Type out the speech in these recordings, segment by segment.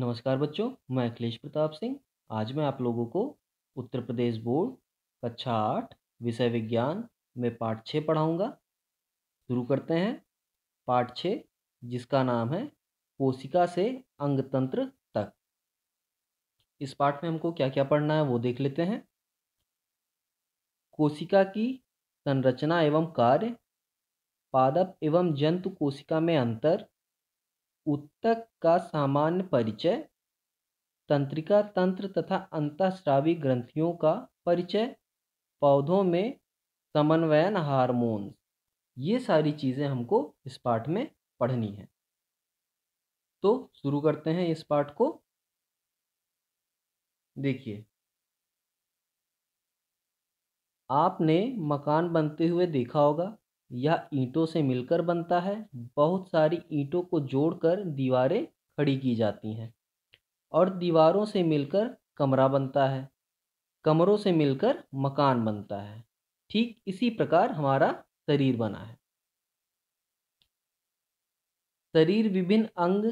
नमस्कार बच्चों मैं अखिलेश प्रताप सिंह आज मैं आप लोगों को उत्तर प्रदेश बोर्ड कक्षा आठ विषय विज्ञान में पाठ छः पढ़ाऊंगा शुरू करते हैं पाठ छः जिसका नाम है कोशिका से अंग तंत्र तक इस पाठ में हमको क्या क्या पढ़ना है वो देख लेते हैं कोशिका की संरचना एवं कार्य पादप एवं जंतु कोशिका में अंतर उत्तक का सामान्य परिचय तंत्रिका तंत्र तथा अंतःस्रावी ग्रंथियों का परिचय पौधों में समन्वयन हारमोन्स ये सारी चीज़ें हमको इस पाठ में पढ़नी है तो शुरू करते हैं इस पाठ को देखिए आपने मकान बनते हुए देखा होगा यह ईंटों से मिलकर बनता है बहुत सारी ईंटों को जोड़कर दीवारें खड़ी की जाती हैं और दीवारों से मिलकर कमरा बनता है कमरों से मिलकर मकान बनता है ठीक इसी प्रकार हमारा शरीर बना है शरीर विभिन्न अंग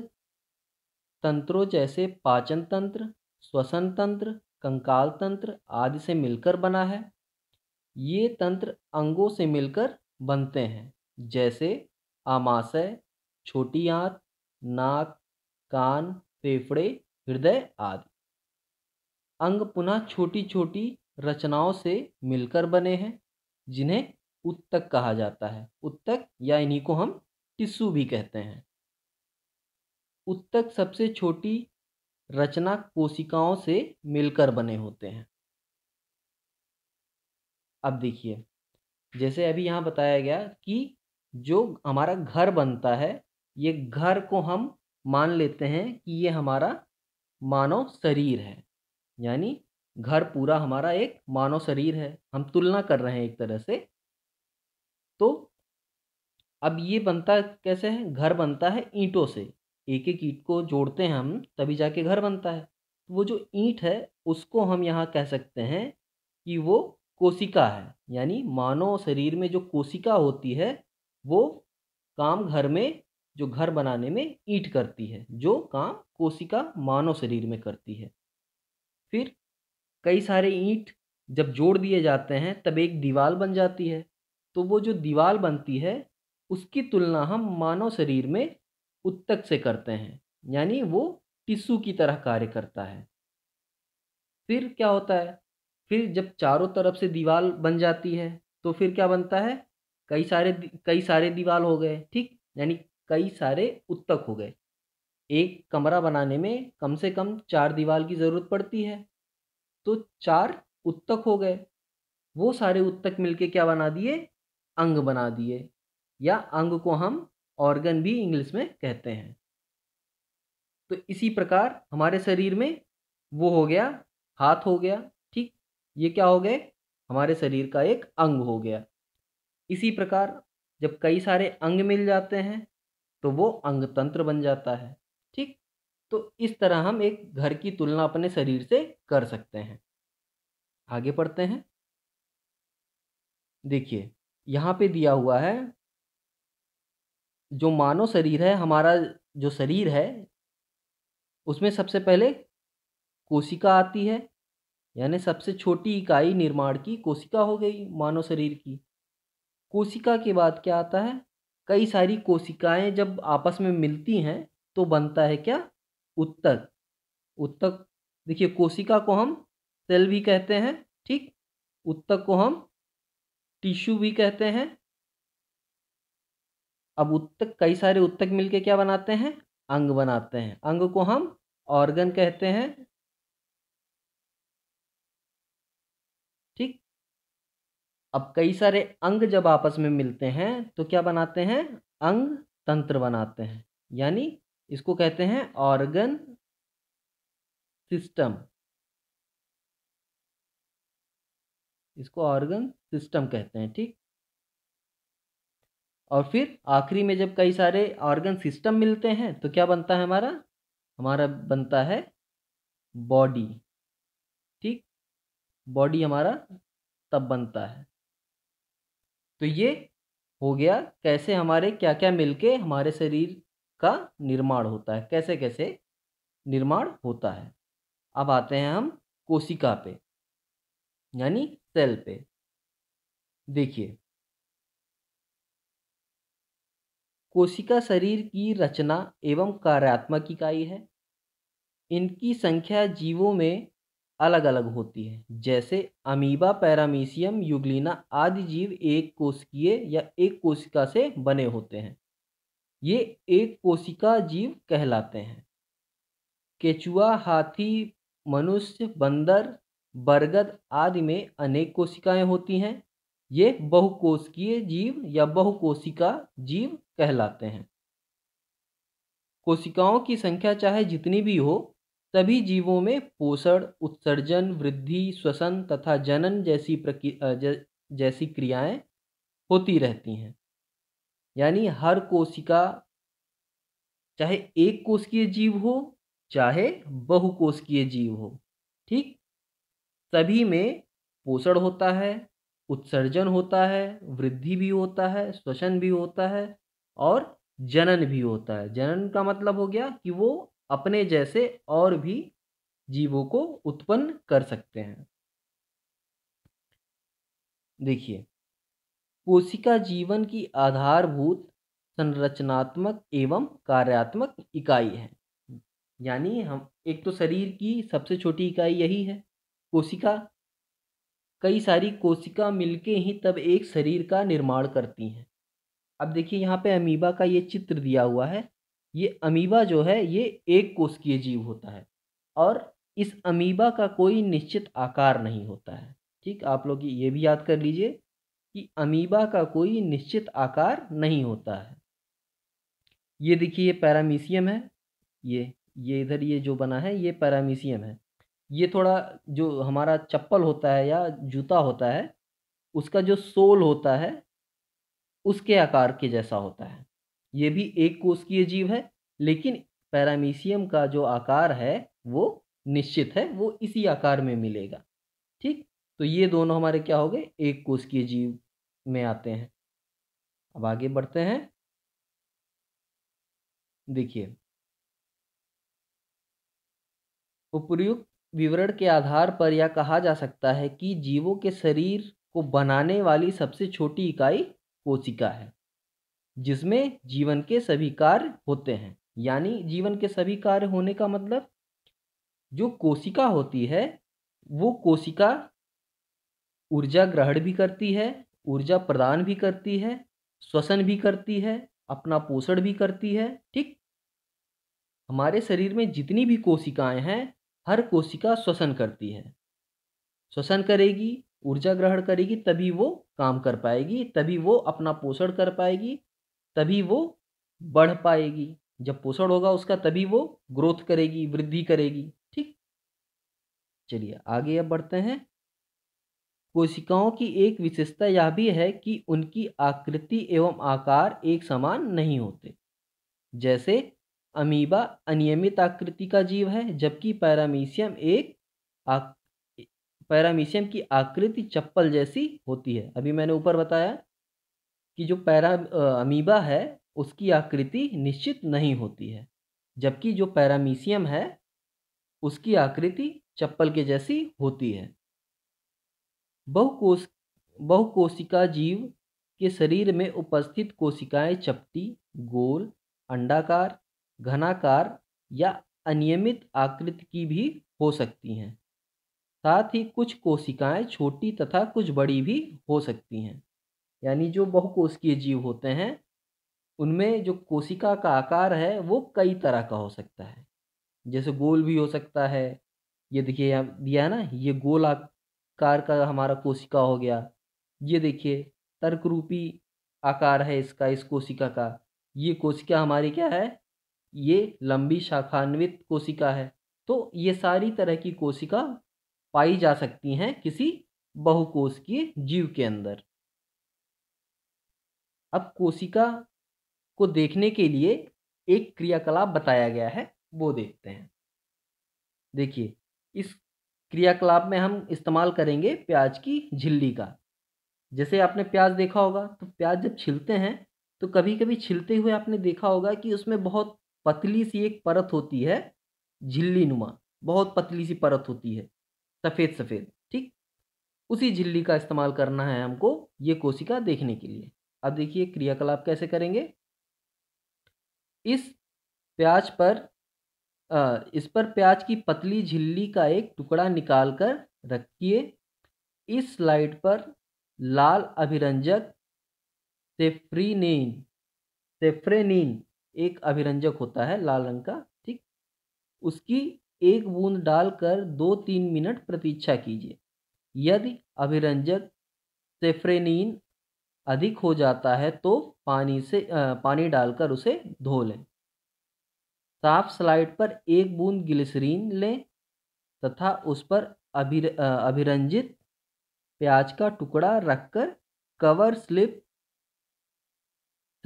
तंत्रों जैसे पाचन तंत्र श्वसन तंत्र कंकाल तंत्र आदि से मिलकर बना है ये तंत्र अंगों से मिलकर बनते हैं जैसे आमाशय छोटी आंत नाक कान फेफड़े हृदय आदि अंग पुनः छोटी छोटी रचनाओं से मिलकर बने हैं जिन्हें उत्तक कहा जाता है उत्तक या इन्हीं को हम टिश्यू भी कहते हैं उत्तक सबसे छोटी रचना कोशिकाओं से मिलकर बने होते हैं अब देखिए जैसे अभी यहाँ बताया गया कि जो हमारा घर बनता है ये घर को हम मान लेते हैं कि ये हमारा मानव शरीर है यानी घर पूरा हमारा एक मानव शरीर है हम तुलना कर रहे हैं एक तरह से तो अब ये बनता कैसे है घर बनता है ईंटों से एक एक ईंट को जोड़ते हैं हम तभी जाके घर बनता है तो वो जो ईंट है उसको हम यहाँ कह सकते हैं कि वो कोशिका है यानी मानव शरीर में जो कोशिका होती है वो काम घर में जो घर बनाने में ईट करती है जो काम कोशिका मानव शरीर में करती है फिर कई सारे ईंट जब जोड़ दिए जाते हैं तब एक दीवार बन जाती है तो वो जो दीवार बनती है उसकी तुलना हम मानव शरीर में उत्तक से करते हैं यानी वो टिश्यू की तरह कार्य करता है फिर क्या होता है फिर जब चारों तरफ से दीवार बन जाती है तो फिर क्या बनता है कई सारे कई सारे दीवार हो गए ठीक यानी कई सारे उत्तक हो गए एक कमरा बनाने में कम से कम चार दीवार की ज़रूरत पड़ती है तो चार उत्तक हो गए वो सारे उत्तक मिलके क्या बना दिए अंग बना दिए या अंग को हम ऑर्गन भी इंग्लिश में कहते हैं तो इसी प्रकार हमारे शरीर में वो हो गया हाथ हो गया ये क्या हो गए हमारे शरीर का एक अंग हो गया इसी प्रकार जब कई सारे अंग मिल जाते हैं तो वो अंग तंत्र बन जाता है ठीक तो इस तरह हम एक घर की तुलना अपने शरीर से कर सकते हैं आगे पढ़ते हैं देखिए यहाँ पे दिया हुआ है जो मानव शरीर है हमारा जो शरीर है उसमें सबसे पहले कोशिका आती है यानी सबसे छोटी इकाई निर्माण की कोशिका हो गई मानव शरीर की कोशिका के बाद क्या आता है कई सारी कोशिकाएं जब आपस में मिलती हैं तो बनता है क्या उत्तक उत्तक देखिए कोशिका को हम सेल भी कहते हैं ठीक उत्तक को हम टिश्यू भी कहते हैं अब उत्तक कई सारे उत्तक मिलके क्या बनाते हैं अंग बनाते हैं अंग को हम ऑर्गन कहते हैं अब कई सारे अंग जब आपस में मिलते हैं तो क्या बनाते हैं अंग तंत्र बनाते हैं यानी इसको कहते हैं ऑर्गन सिस्टम इसको ऑर्गन सिस्टम कहते हैं ठीक और फिर आखिरी में जब कई सारे ऑर्गन सिस्टम मिलते हैं तो क्या बनता है हमारा हमारा बनता है बॉडी ठीक बॉडी हमारा तब बनता है तो ये हो गया कैसे हमारे क्या क्या मिलके हमारे शरीर का निर्माण होता है कैसे कैसे निर्माण होता है अब आते हैं हम कोशिका पे यानी सेल पे देखिए कोशिका शरीर की रचना एवं कार्यात्मक इकाई है इनकी संख्या जीवों में अलग अलग होती है जैसे अमीबा पैरामीशियम युगलिना आदि जीव एक कोशिकीय या एक कोशिका से बने होते हैं ये एक कोशिका जीव कहलाते हैं केचुआ हाथी मनुष्य बंदर बरगद आदि में अनेक कोशिकाएं होती हैं ये बहुकोशिकीय जीव या बहुकोशिका जीव कहलाते हैं कोशिकाओं की संख्या चाहे जितनी भी हो सभी जीवों में पोषण उत्सर्जन वृद्धि श्वसन तथा जनन जैसी प्रक्रिया जैसी क्रियाएं होती रहती हैं यानी हर कोशिका चाहे एक कोशिकीय जीव हो चाहे बहुकोशिकीय जीव हो ठीक सभी में पोषण होता है उत्सर्जन होता है वृद्धि भी होता है श्वसन भी होता है और जनन भी होता है जनन का मतलब हो गया कि वो अपने जैसे और भी जीवों को उत्पन्न कर सकते हैं देखिए कोशिका जीवन की आधारभूत संरचनात्मक एवं कार्यात्मक इकाई है यानी हम एक तो शरीर की सबसे छोटी इकाई यही है कोशिका कई सारी कोशिका मिलके ही तब एक शरीर का निर्माण करती हैं अब देखिए यहाँ पे अमीबा का ये चित्र दिया हुआ है ये अमीबा जो है ये एक कोशिकीय जीव होता है और इस अमीबा का कोई निश्चित आकार नहीं होता है ठीक आप लोग ये भी याद कर लीजिए कि अमीबा का कोई निश्चित आकार नहीं होता है ये देखिए ये पैरामीसियम है ये ये इधर ये जो बना है ये पैरामीसियम है ये थोड़ा जो हमारा चप्पल होता है या जूता होता है उसका जो सोल होता है उसके आकार के जैसा होता है ये भी एक कोष की जीव है लेकिन पैरामीशियम का जो आकार है वो निश्चित है वो इसी आकार में मिलेगा ठीक तो ये दोनों हमारे क्या हो गए एक कोष की जीव में आते हैं अब आगे बढ़ते हैं देखिए उपयुक्त विवरण के आधार पर यह कहा जा सकता है कि जीवों के शरीर को बनाने वाली सबसे छोटी इकाई कोशिका है जिसमें जीवन के सभी कार्य होते हैं यानी जीवन के सभी कार्य होने का मतलब जो कोशिका होती है वो कोशिका ऊर्जा ग्रहण भी करती है ऊर्जा प्रदान भी करती है श्वसन भी करती है अपना पोषण भी करती है ठीक हमारे शरीर में जितनी भी कोशिकाएं हैं हर कोशिका श्वसन करती है श्वसन करेगी ऊर्जा ग्रहण करेगी तभी वो काम कर पाएगी तभी वो अपना पोषण कर पाएगी तभी वो बढ़ पाएगी जब पोषण होगा उसका तभी वो ग्रोथ करेगी वृद्धि करेगी ठीक चलिए आगे अब बढ़ते हैं कोशिकाओं की एक विशेषता यह भी है कि उनकी आकृति एवं आकार एक समान नहीं होते जैसे अमीबा अनियमित आकृति का जीव है जबकि पैरामीशियम एक पैरामीशियम की आकृति चप्पल जैसी होती है अभी मैंने ऊपर बताया कि जो पैरा अमीबा है उसकी आकृति निश्चित नहीं होती है जबकि जो पैरामीसियम है उसकी आकृति चप्पल के जैसी होती है बहुकोश बहुकोशिका जीव के शरीर में उपस्थित कोशिकाएं चपटी गोल अंडाकार घनाकार या अनियमित आकृति की भी हो सकती हैं साथ ही कुछ कोशिकाएं छोटी तथा कुछ बड़ी भी हो सकती हैं यानी जो बहुकोशिकीय जीव होते हैं उनमें जो कोशिका का आकार है वो कई तरह का हो सकता है जैसे गोल भी हो सकता है ये देखिए यहाँ दिया ना ये गोल आकार का हमारा कोशिका हो गया ये देखिए तर्क रूपी आकार है इसका इस कोशिका का ये कोशिका हमारी क्या है ये लंबी शाखान्वित कोशिका है तो ये सारी तरह की कोशिका पाई जा सकती हैं किसी बहुकोश के जीव के अंदर अब कोशिका को देखने के लिए एक क्रियाकलाप बताया गया है वो देखते हैं देखिए इस क्रियाकलाप में हम इस्तेमाल करेंगे प्याज की झिल्ली का जैसे आपने प्याज देखा होगा तो प्याज जब छिलते हैं तो कभी कभी छिलते हुए आपने देखा होगा कि उसमें बहुत पतली सी एक परत होती है झिल्ली नुमा बहुत पतली सी परत होती है सफ़ेद सफ़ेद ठीक उसी झिल्ली का इस्तेमाल करना है हमको ये कोशिका देखने के लिए अब देखिए क्रियाकलाप कैसे करेंगे इस प्याज पर आ, इस पर प्याज की पतली झिल्ली का एक टुकड़ा निकाल कर रखिए इस स्लाइड पर लाल अभिरंजक सेफ्रीनिन सेफ्रेनिन एक अभिरंजक होता है लाल रंग का ठीक उसकी एक बूंद डालकर दो तीन मिनट प्रतीक्षा कीजिए यदि अभिरंजक सेफ्रेनिन अधिक हो जाता है तो पानी से पानी डालकर उसे धो लें साफ स्लाइड पर एक बूंद ग्लिसरीन लें तथा उस पर अभिर अभिरंजित प्याज का टुकड़ा रखकर कवर स्लिप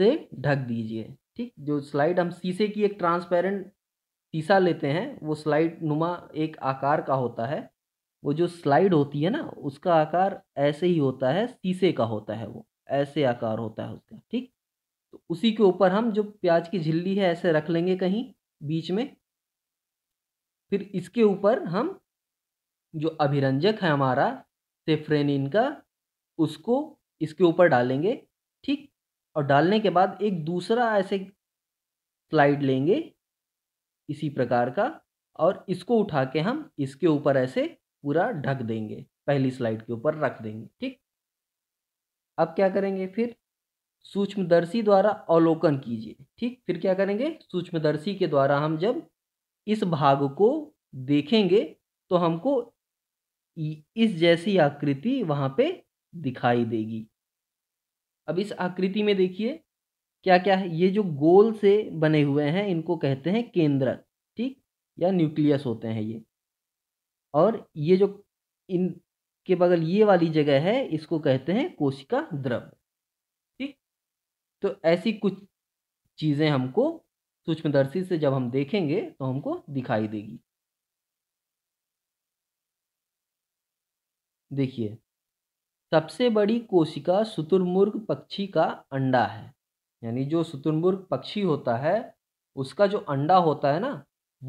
से ढक दीजिए ठीक जो स्लाइड हम शीशे की एक ट्रांसपेरेंट शीशा लेते हैं वो स्लाइड नुमा एक आकार का होता है वो जो स्लाइड होती है ना उसका आकार ऐसे ही होता है शीशे का होता है वो ऐसे आकार होता है उसका ठीक तो उसी के ऊपर हम जो प्याज की झिल्ली है ऐसे रख लेंगे कहीं बीच में फिर इसके ऊपर हम जो अभिरंजक है हमारा सेफ्रेनिन का उसको इसके ऊपर डालेंगे ठीक और डालने के बाद एक दूसरा ऐसे स्लाइड लेंगे इसी प्रकार का और इसको उठा के हम इसके ऊपर ऐसे पूरा ढक देंगे पहली स्लाइड के ऊपर रख देंगे ठीक अब क्या करेंगे फिर सूक्ष्मदर्शी द्वारा अवलोकन कीजिए ठीक फिर क्या करेंगे सूक्ष्मदर्शी के द्वारा हम जब इस भाग को देखेंगे तो हमको इस जैसी आकृति वहाँ पे दिखाई देगी अब इस आकृति में देखिए क्या क्या है ये जो गोल से बने हुए हैं इनको कहते हैं केंद्रक ठीक या न्यूक्लियस होते हैं ये और ये जो इन के बगल ये वाली जगह है इसको कहते हैं कोशिका द्रव ठीक तो ऐसी कुछ चीज़ें हमको सूक्ष्मदर्शी से जब हम देखेंगे तो हमको दिखाई देगी देखिए सबसे बड़ी कोशिका शुतुरमुर्ग पक्षी का अंडा है यानी जो शुतुरमुर्ग पक्षी होता है उसका जो अंडा होता है ना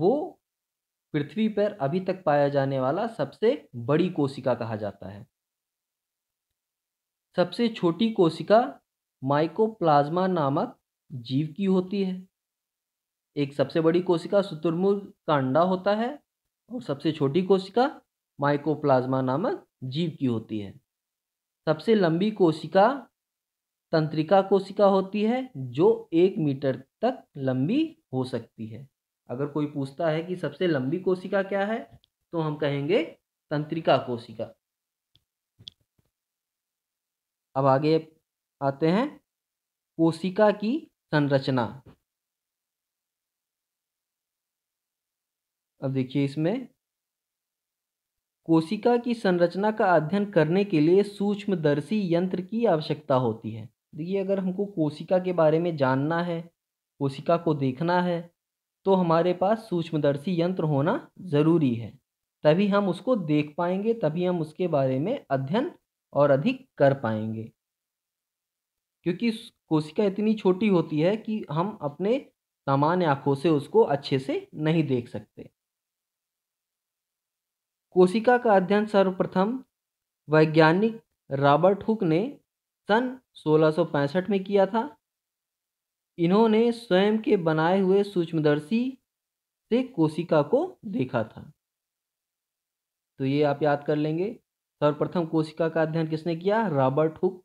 वो पृथ्वी पर अभी तक पाया जाने वाला सबसे बड़ी कोशिका कहा जाता है सबसे छोटी कोशिका माइकोप्लाज्मा नामक जीव की होती है एक सबसे बड़ी कोशिका शुतुर्मुर्ग का अंडा होता है और सबसे छोटी कोशिका माइकोप्लाज्मा नामक जीव की होती है सबसे लंबी कोशिका तंत्रिका कोशिका होती है जो एक मीटर तक लंबी हो सकती है अगर कोई पूछता है कि सबसे लंबी कोशिका क्या है तो हम कहेंगे तंत्रिका कोशिका अब आगे आते हैं कोशिका की संरचना अब देखिए इसमें कोशिका की संरचना का अध्ययन करने के लिए सूक्ष्मदर्शी यंत्र की आवश्यकता होती है देखिए अगर हमको कोशिका के बारे में जानना है कोशिका को देखना है तो हमारे पास सूक्ष्मदर्शी यंत्र होना ज़रूरी है तभी हम उसको देख पाएंगे तभी हम उसके बारे में अध्ययन और अधिक कर पाएंगे क्योंकि कोशिका इतनी छोटी होती है कि हम अपने सामान्य आँखों से उसको अच्छे से नहीं देख सकते कोशिका का अध्ययन सर्वप्रथम वैज्ञानिक रॉबर्ट हुक ने सन 1665 में किया था इन्होंने स्वयं के बनाए हुए सूक्ष्मदर्शी से कोशिका को देखा था तो ये आप याद कर लेंगे सर्वप्रथम कोशिका का अध्ययन किसने किया रॉबर्ट हुक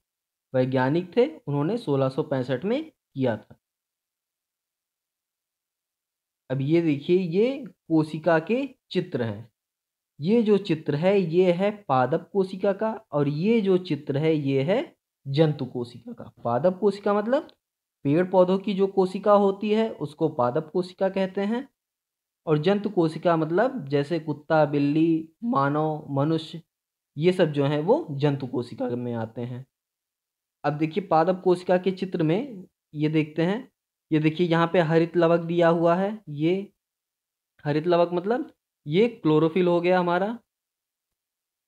वैज्ञानिक थे उन्होंने 1665 में किया था अब ये देखिए ये कोशिका के चित्र हैं ये जो चित्र है ये है पादप कोशिका का और ये जो चित्र है ये है जंतु कोशिका का पादप कोशिका मतलब पेड़ पौधों की जो कोशिका होती है उसको पादप कोशिका कहते हैं और जंतु कोशिका मतलब जैसे कुत्ता बिल्ली मानव मनुष्य ये सब जो हैं वो जंतु कोशिका में आते हैं अब देखिए पादप कोशिका के चित्र में ये देखते हैं ये देखिए यहाँ पे हरित लवक दिया हुआ है ये हरित लवक मतलब ये क्लोरोफिल हो गया हमारा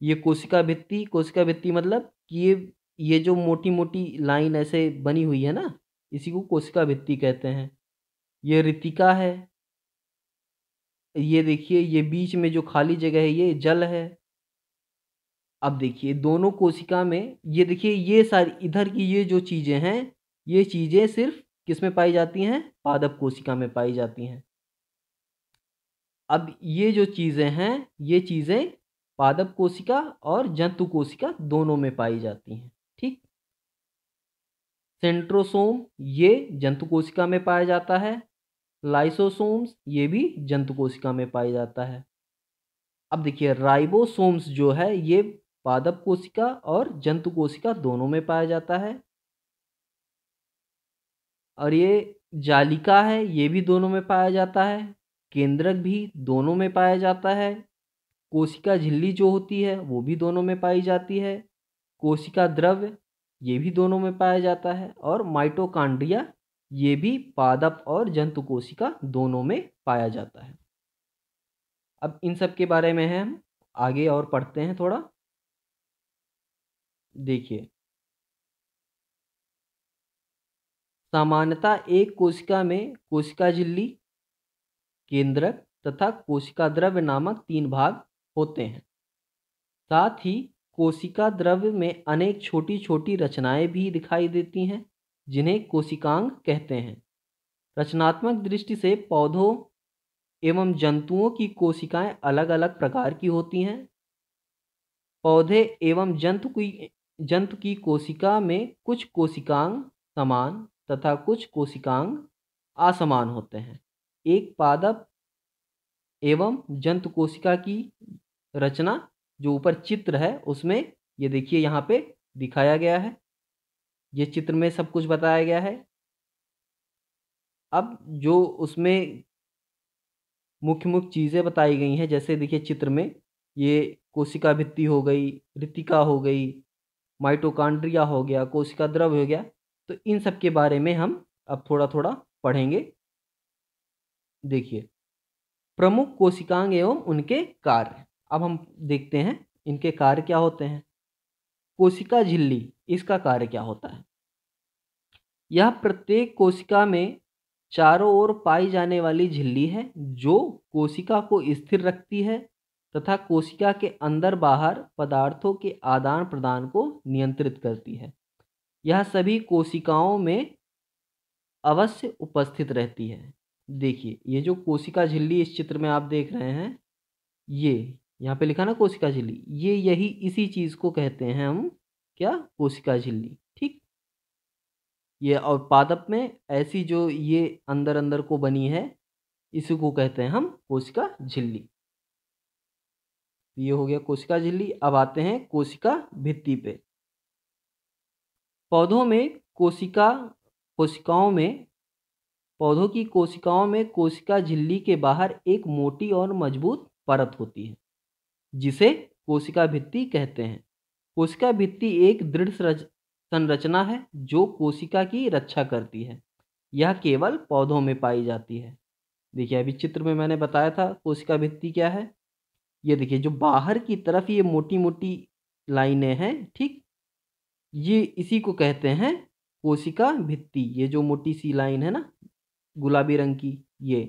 ये कोशिका भित्ति कोशिका भित्ति मतलब कि ये ये जो मोटी मोटी लाइन ऐसे बनी हुई है ना इसी को कोशिका भित्ति कहते हैं ये रितिका है ये देखिए ये बीच में जो खाली जगह है ये जल है अब देखिए दोनों कोशिका में ये देखिए ये सारी इधर की ये जो चीज़ें हैं ये चीज़ें सिर्फ किस में पाई जाती हैं पादप कोशिका में पाई जाती हैं अब ये जो चीज़ें हैं ये चीज़ें पादप कोशिका और जंतु कोशिका दोनों में पाई जाती हैं सेंट्रोसोम ये जंतु कोशिका में पाया जाता है लाइसोसोम्स ये भी जंतु कोशिका में पाया जाता है अब देखिए राइबोसोम्स जो है ये पादप कोशिका और जंतु कोशिका दोनों में पाया जाता है और ये जालिका है ये भी दोनों में पाया जाता है केंद्रक भी दोनों में पाया जाता है कोशिका झिल्ली जो होती है वो भी दोनों में पाई जाती है कोशिका द्रव्य ये भी दोनों में पाया जाता है और माइटोकांड्रिया ये भी पादप और जंतु कोशिका दोनों में पाया जाता है अब इन सब के बारे में हम आगे और पढ़ते हैं थोड़ा देखिए सामान्यतः एक कोशिका में कोशिका झिल्ली केंद्रक तथा कोशिका द्रव्य नामक तीन भाग होते हैं साथ ही कोशिका द्रव्य में अनेक छोटी छोटी रचनाएं भी दिखाई देती हैं जिन्हें कोशिकांग कहते हैं रचनात्मक दृष्टि से पौधों एवं जंतुओं की कोशिकाएं अलग अलग प्रकार की होती हैं पौधे एवं जंतु की जंतु की कोशिका में कुछ कोशिकांग समान तथा कुछ कोशिकांग असमान होते हैं एक पादप एवं जंतु कोशिका की रचना जो ऊपर चित्र है उसमें ये देखिए यहाँ पे दिखाया गया है ये चित्र में सब कुछ बताया गया है अब जो उसमें मुख्य मुख्य चीज़ें बताई गई हैं जैसे देखिए चित्र में ये कोशिका भित्ति हो गई ऋतिका हो गई माइटोकांड्रिया हो गया कोशिका द्रव्य हो गया तो इन सब के बारे में हम अब थोड़ा थोड़ा पढ़ेंगे देखिए प्रमुख कोशिकांग एवं उनके कार्य अब हम देखते हैं इनके कार्य क्या होते हैं कोशिका झिल्ली इसका कार्य क्या होता है यह प्रत्येक कोशिका में चारों ओर पाई जाने वाली झिल्ली है जो कोशिका को स्थिर रखती है तथा कोशिका के अंदर बाहर पदार्थों के आदान प्रदान को नियंत्रित करती है यह सभी कोशिकाओं में अवश्य उपस्थित रहती है देखिए ये जो कोशिका झिल्ली इस चित्र में आप देख रहे हैं ये यहाँ पे लिखा ना कोशिका झिल्ली ये यही इसी चीज़ को कहते हैं हम क्या कोशिका झिल्ली ठीक ये और पादप में ऐसी जो ये अंदर अंदर को बनी है इसी को कहते हैं हम कोशिका झिल्ली ये हो गया कोशिका झिल्ली अब आते हैं कोशिका भित्ति पे पौधों में कोशिका कोशिकाओं में पौधों की कोशिकाओं में कोशिका झिल्ली के बाहर एक मोटी और मजबूत परत होती है जिसे कोशिका भित्ति कहते हैं कोशिका भित्ति एक दृढ़ संरचना है जो कोशिका की रक्षा करती है यह केवल पौधों में पाई जाती है देखिए अभी चित्र में मैंने बताया था कोशिका भित्ति क्या है ये देखिए जो बाहर की तरफ ये मोटी मोटी लाइनें हैं ठीक ये इसी को कहते हैं कोशिका भित्ति ये जो मोटी सी लाइन है ना गुलाबी रंग की ये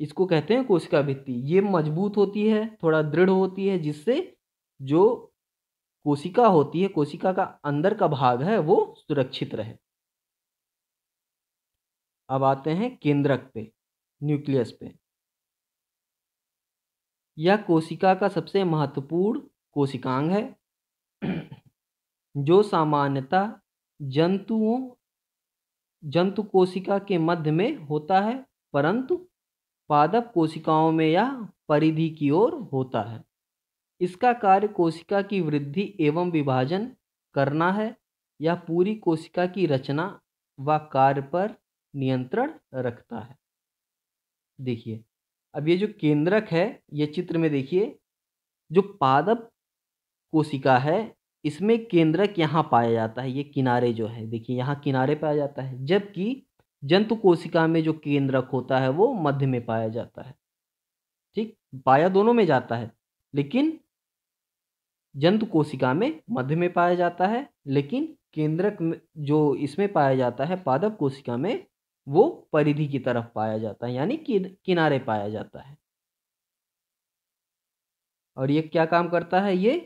इसको कहते हैं कोशिका भित्ति ये मजबूत होती है थोड़ा दृढ़ होती है जिससे जो कोशिका होती है कोशिका का अंदर का भाग है वो सुरक्षित रहे अब आते हैं केंद्रक पे न्यूक्लियस पे यह कोशिका का सबसे महत्वपूर्ण कोशिकांग है जो सामान्यतः जंतुओं जंतु कोशिका के मध्य में होता है परंतु पादप कोशिकाओं में या परिधि की ओर होता है इसका कार्य कोशिका की वृद्धि एवं विभाजन करना है या पूरी कोशिका की रचना व कार्य पर नियंत्रण रखता है देखिए अब ये जो केंद्रक है ये चित्र में देखिए जो पादप कोशिका है इसमें केंद्रक यहाँ पाया जाता है ये किनारे जो है देखिए यहाँ किनारे पाया जाता है जबकि जंतु कोशिका में जो केंद्रक होता है वो मध्य में पाया जाता है ठीक पाया दोनों में जाता है लेकिन जंतु कोशिका में मध्य में पाया जाता है लेकिन केंद्रक जो इसमें पाया जाता है पादप कोशिका में वो परिधि की तरफ पाया जाता है यानी किनारे पाया जाता है और ये क्या काम करता है ये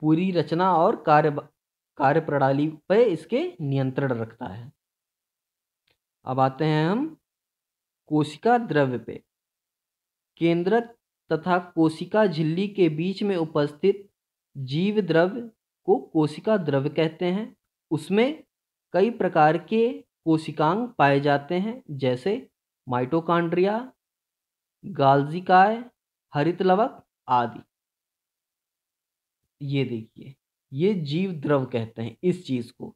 पूरी रचना और कार्य कार्य प्रणाली पर इसके नियंत्रण रखता है अब आते हैं हम कोशिका द्रव्य पे केंद्रक तथा कोशिका झिल्ली के बीच में उपस्थित जीव द्रव्य को कोशिका द्रव्य कहते हैं उसमें कई प्रकार के कोशिकांग पाए जाते हैं जैसे माइटोकांड्रिया गाल्जिकाय हरित लवक आदि ये देखिए ये जीव द्रव कहते हैं इस चीज को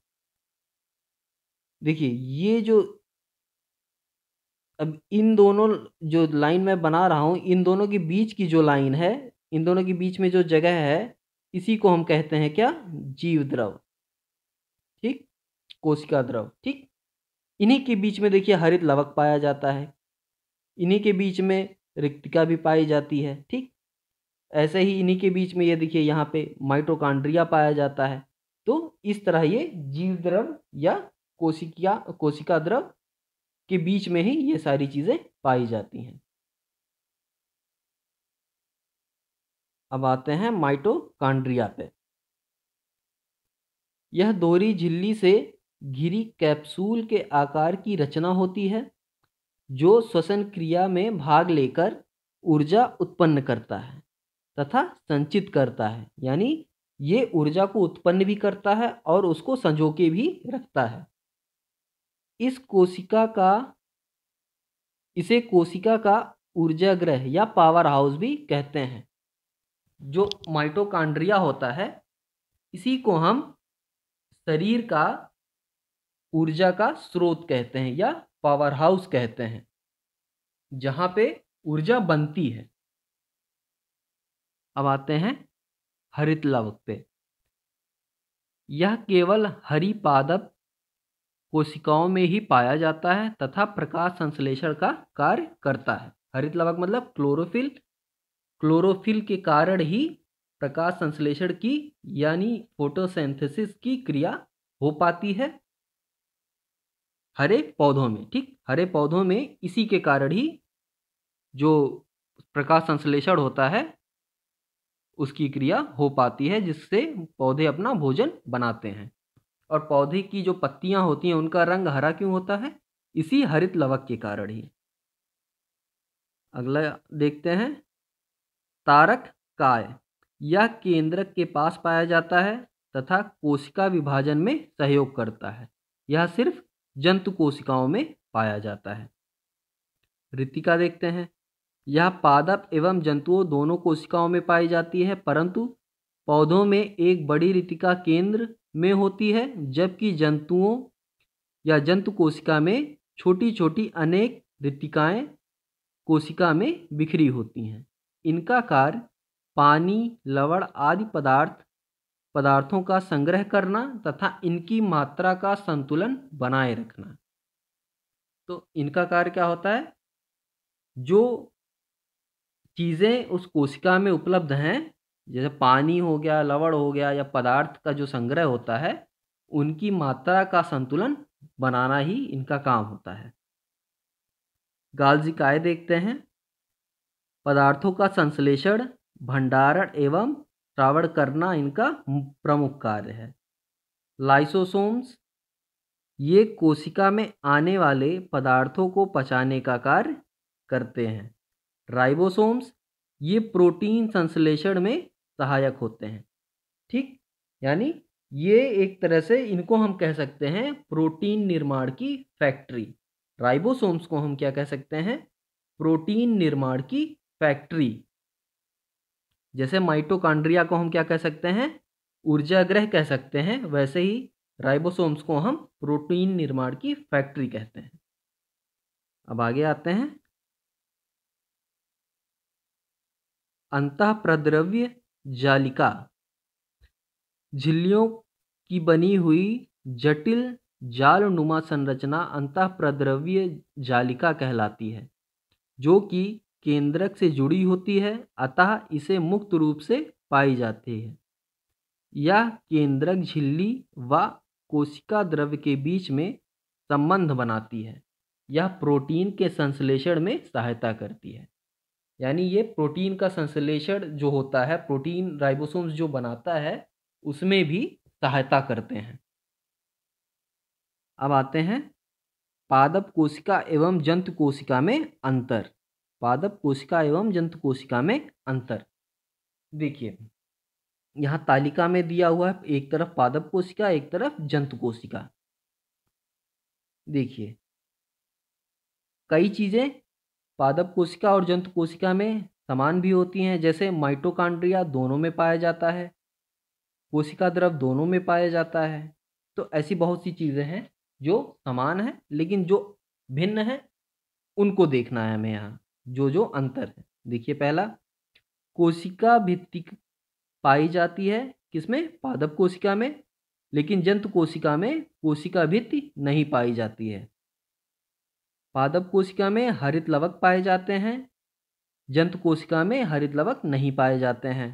देखिए ये जो अब इन दोनों जो लाइन मैं बना रहा हूँ इन दोनों के बीच की जो लाइन है इन दोनों के बीच में जो जगह है इसी को हम कहते हैं क्या जीव द्रव ठीक कोशिका द्रव ठीक इन्हीं के बीच में देखिए हरित लवक पाया जाता है इन्हीं के बीच में रिक्तिका भी पाई जाती है ठीक ऐसे ही इन्हीं के बीच में ये देखिए यहाँ पे माइटोकांड्रिया पाया जाता है तो इस तरह ये जीव द्रव या कोशिकिया कोशिका द्रव के बीच में ही ये सारी चीज़ें पाई जाती हैं अब आते हैं माइटोकांड्रिया पे यह दोहरी झिल्ली से घिरी कैप्सूल के आकार की रचना होती है जो श्वसन क्रिया में भाग लेकर ऊर्जा उत्पन्न करता है तथा संचित करता है यानी ये ऊर्जा को उत्पन्न भी करता है और उसको संजो के भी रखता है इस कोशिका का इसे कोशिका का ऊर्जा ग्रह या पावर हाउस भी कहते हैं जो माइटोकांड्रिया होता है इसी को हम शरीर का ऊर्जा का स्रोत कहते हैं या पावर हाउस कहते हैं जहाँ पे ऊर्जा बनती है अब आते हैं हरित लवक पे यह केवल हरी पादप कोशिकाओं में ही पाया जाता है तथा प्रकाश संश्लेषण का कार्य करता है हरित लवक मतलब क्लोरोफिल क्लोरोफिल के कारण ही प्रकाश संश्लेषण की यानी फोटोसेंथेसिस की क्रिया हो पाती है हरे पौधों में ठीक हरे पौधों में इसी के कारण ही जो प्रकाश संश्लेषण होता है उसकी क्रिया हो पाती है जिससे पौधे अपना भोजन बनाते हैं और पौधे की जो पत्तियां होती हैं उनका रंग हरा क्यों होता है इसी हरित लवक के कारण ही अगला देखते हैं तारक काय यह केंद्रक के पास पाया जाता है तथा कोशिका विभाजन में सहयोग करता है यह सिर्फ जंतु कोशिकाओं में पाया जाता है ऋतिका देखते हैं यह पादप एवं जंतुओं दोनों कोशिकाओं में पाई जाती है परंतु पौधों में एक बड़ी रितिका केंद्र में होती है जबकि जंतुओं या जंतु कोशिका में छोटी छोटी अनेक रितिकाएं कोशिका में बिखरी होती हैं इनका कार्य पानी लवण आदि पदार्थ पदार्थों का संग्रह करना तथा इनकी मात्रा का संतुलन बनाए रखना तो इनका कार्य क्या होता है जो चीज़ें उस कोशिका में उपलब्ध हैं जैसे पानी हो गया लवण हो गया या पदार्थ का जो संग्रह होता है उनकी मात्रा का संतुलन बनाना ही इनका काम होता है गालजी देखते हैं पदार्थों का संश्लेषण भंडारण एवं श्रावण करना इनका प्रमुख कार्य है लाइसोसोम्स ये कोशिका में आने वाले पदार्थों को पचाने का कार्य करते हैं राइबोसोम्स ये प्रोटीन संश्लेषण में सहायक होते हैं ठीक यानी ये एक तरह से इनको हम कह सकते हैं प्रोटीन निर्माण की फैक्ट्री राइबोसोम्स को हम क्या कह सकते हैं प्रोटीन निर्माण की फैक्ट्री जैसे माइटोकांड्रिया को हम क्या कह सकते हैं ऊर्जा ग्रह कह सकते हैं वैसे ही राइबोसोम्स को हम प्रोटीन निर्माण की फैक्ट्री कहते हैं अब आगे आते हैं अंत प्रद्रव्य जालिका झिल्लियों की बनी हुई जटिल जालनुमा संरचना प्रद्रव्य जालिका कहलाती है जो कि केंद्रक से जुड़ी होती है अतः इसे मुक्त रूप से पाई जाती है यह केंद्रक झिल्ली व कोशिका द्रव्य के बीच में संबंध बनाती है यह प्रोटीन के संश्लेषण में सहायता करती है यानी ये प्रोटीन का संश्लेषण जो होता है प्रोटीन राइबोसोम्स जो बनाता है उसमें भी सहायता करते हैं अब आते हैं पादप कोशिका एवं जंत कोशिका में अंतर पादप कोशिका एवं जंत कोशिका में अंतर देखिए यहाँ तालिका में दिया हुआ है एक तरफ पादप कोशिका एक तरफ जंत कोशिका देखिए कई चीज़ें पादप कोशिका और जंतु कोशिका में समान भी होती हैं जैसे माइटोकांड्रिया दोनों में पाया जाता है कोशिका द्रव दोनों में पाया जाता है तो ऐसी बहुत सी चीज़ें हैं जो समान हैं लेकिन जो भिन्न है उनको देखना है हमें यहाँ जो जो अंतर है देखिए पहला कोशिका भित्तिक पाई जाती है किसमें पादप कोशिका में लेकिन जंतु कोशिका में कोशिका भित्ति नहीं पाई जाती है पादप कोशिका में हरित लवक पाए जाते हैं जंत कोशिका में हरित लवक नहीं पाए जाते हैं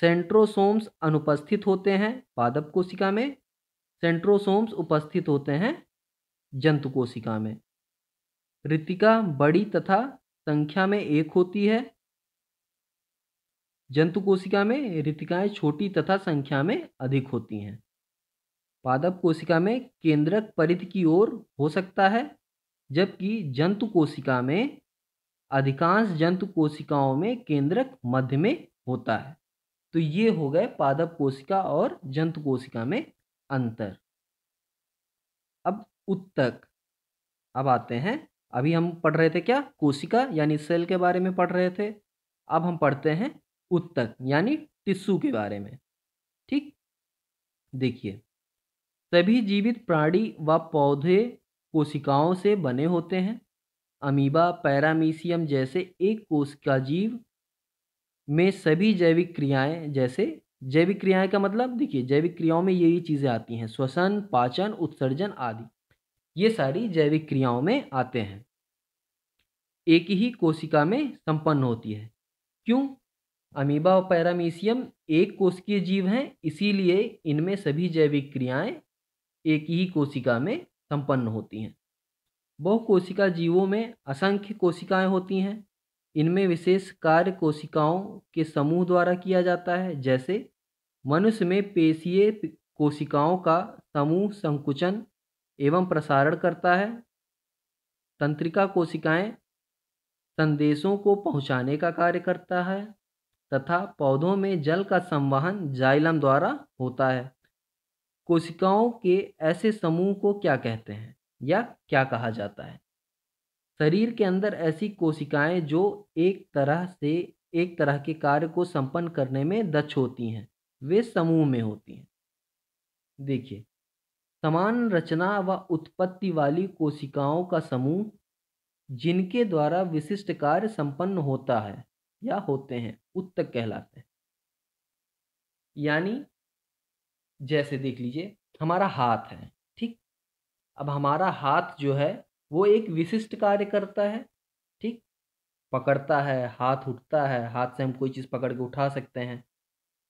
सेंट्रोसोम्स अनुपस्थित होते हैं पादप कोशिका में सेंट्रोसोम्स उपस्थित होते हैं जंतु कोशिका में ऋतिका बड़ी तथा संख्या में एक होती है जंतु कोशिका में ऋतिकाएं छोटी तथा संख्या में अधिक होती हैं पादप कोशिका में केंद्रक परिधि की ओर हो सकता है जबकि जंतु कोशिका में अधिकांश जंतु कोशिकाओं में केंद्रक मध्य में होता है तो ये हो गए पादप कोशिका और जंतु कोशिका में अंतर अब उत्तक अब आते हैं अभी हम पढ़ रहे थे क्या कोशिका यानी सेल के बारे में पढ़ रहे थे अब हम पढ़ते हैं उत्तक यानी टिश्यू के बारे में ठीक देखिए सभी जीवित प्राणी व पौधे कोशिकाओं से बने होते हैं अमीबा पैरामीसियम जैसे एक कोशिका जीव में सभी जैविक क्रियाएं जैसे जैविक क्रियाएं का मतलब देखिए जैविक क्रियाओं में यही चीज़ें आती हैं श्वसन पाचन उत्सर्जन आदि ये सारी जैविक क्रियाओं में आते हैं एक ही कोशिका में संपन्न होती है क्यों अमीबा और पैरामीसियम एक कोशिकीय जीव हैं इसीलिए इनमें सभी जैविक क्रियाएं एक ही कोशिका में संपन्न होती हैं बहु कोशिका जीवों में असंख्य कोशिकाएं होती हैं इनमें विशेष कार्य कोशिकाओं के समूह द्वारा किया जाता है जैसे मनुष्य में पेशीय कोशिकाओं का समूह संकुचन एवं प्रसारण करता है तंत्रिका कोशिकाएं संदेशों को पहुंचाने का कार्य करता है तथा पौधों में जल का संवहन जाइलम द्वारा होता है कोशिकाओं के ऐसे समूह को क्या कहते हैं या क्या कहा जाता है शरीर के अंदर ऐसी कोशिकाएं जो एक तरह से एक तरह के कार्य को संपन्न करने में दक्ष होती हैं वे समूह में होती हैं देखिए समान रचना व उत्पत्ति वाली कोशिकाओं का समूह जिनके द्वारा विशिष्ट कार्य संपन्न होता है या होते हैं उत्तक कहलाते हैं यानी जैसे देख लीजिए हमारा हाथ है ठीक अब हमारा हाथ जो है वो एक विशिष्ट कार्य करता है ठीक पकड़ता है हाथ उठता है हाथ से हम कोई चीज़ पकड़ के उठा सकते हैं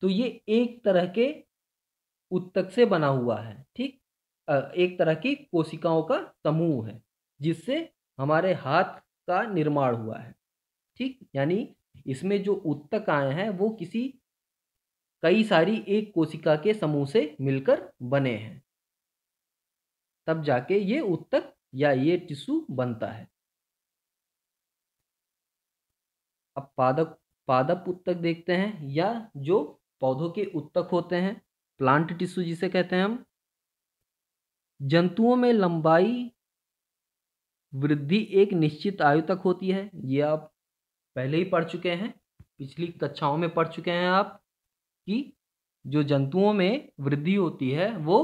तो ये एक तरह के उत्तक से बना हुआ है ठीक एक तरह की कोशिकाओं का समूह है जिससे हमारे हाथ का निर्माण हुआ है ठीक यानी इसमें जो उत्तक आए हैं वो किसी कई सारी एक कोशिका के समूह से मिलकर बने हैं तब जाके ये उत्तक या ये टिश्यू बनता है अब पादप पादप उत्तक देखते हैं या जो पौधों के उत्तक होते हैं प्लांट टिश्यू जिसे कहते हैं हम जंतुओं में लंबाई वृद्धि एक निश्चित आयु तक होती है ये आप पहले ही पढ़ चुके हैं पिछली कक्षाओं में पढ़ चुके हैं आप कि जो जंतुओं में वृद्धि होती है वो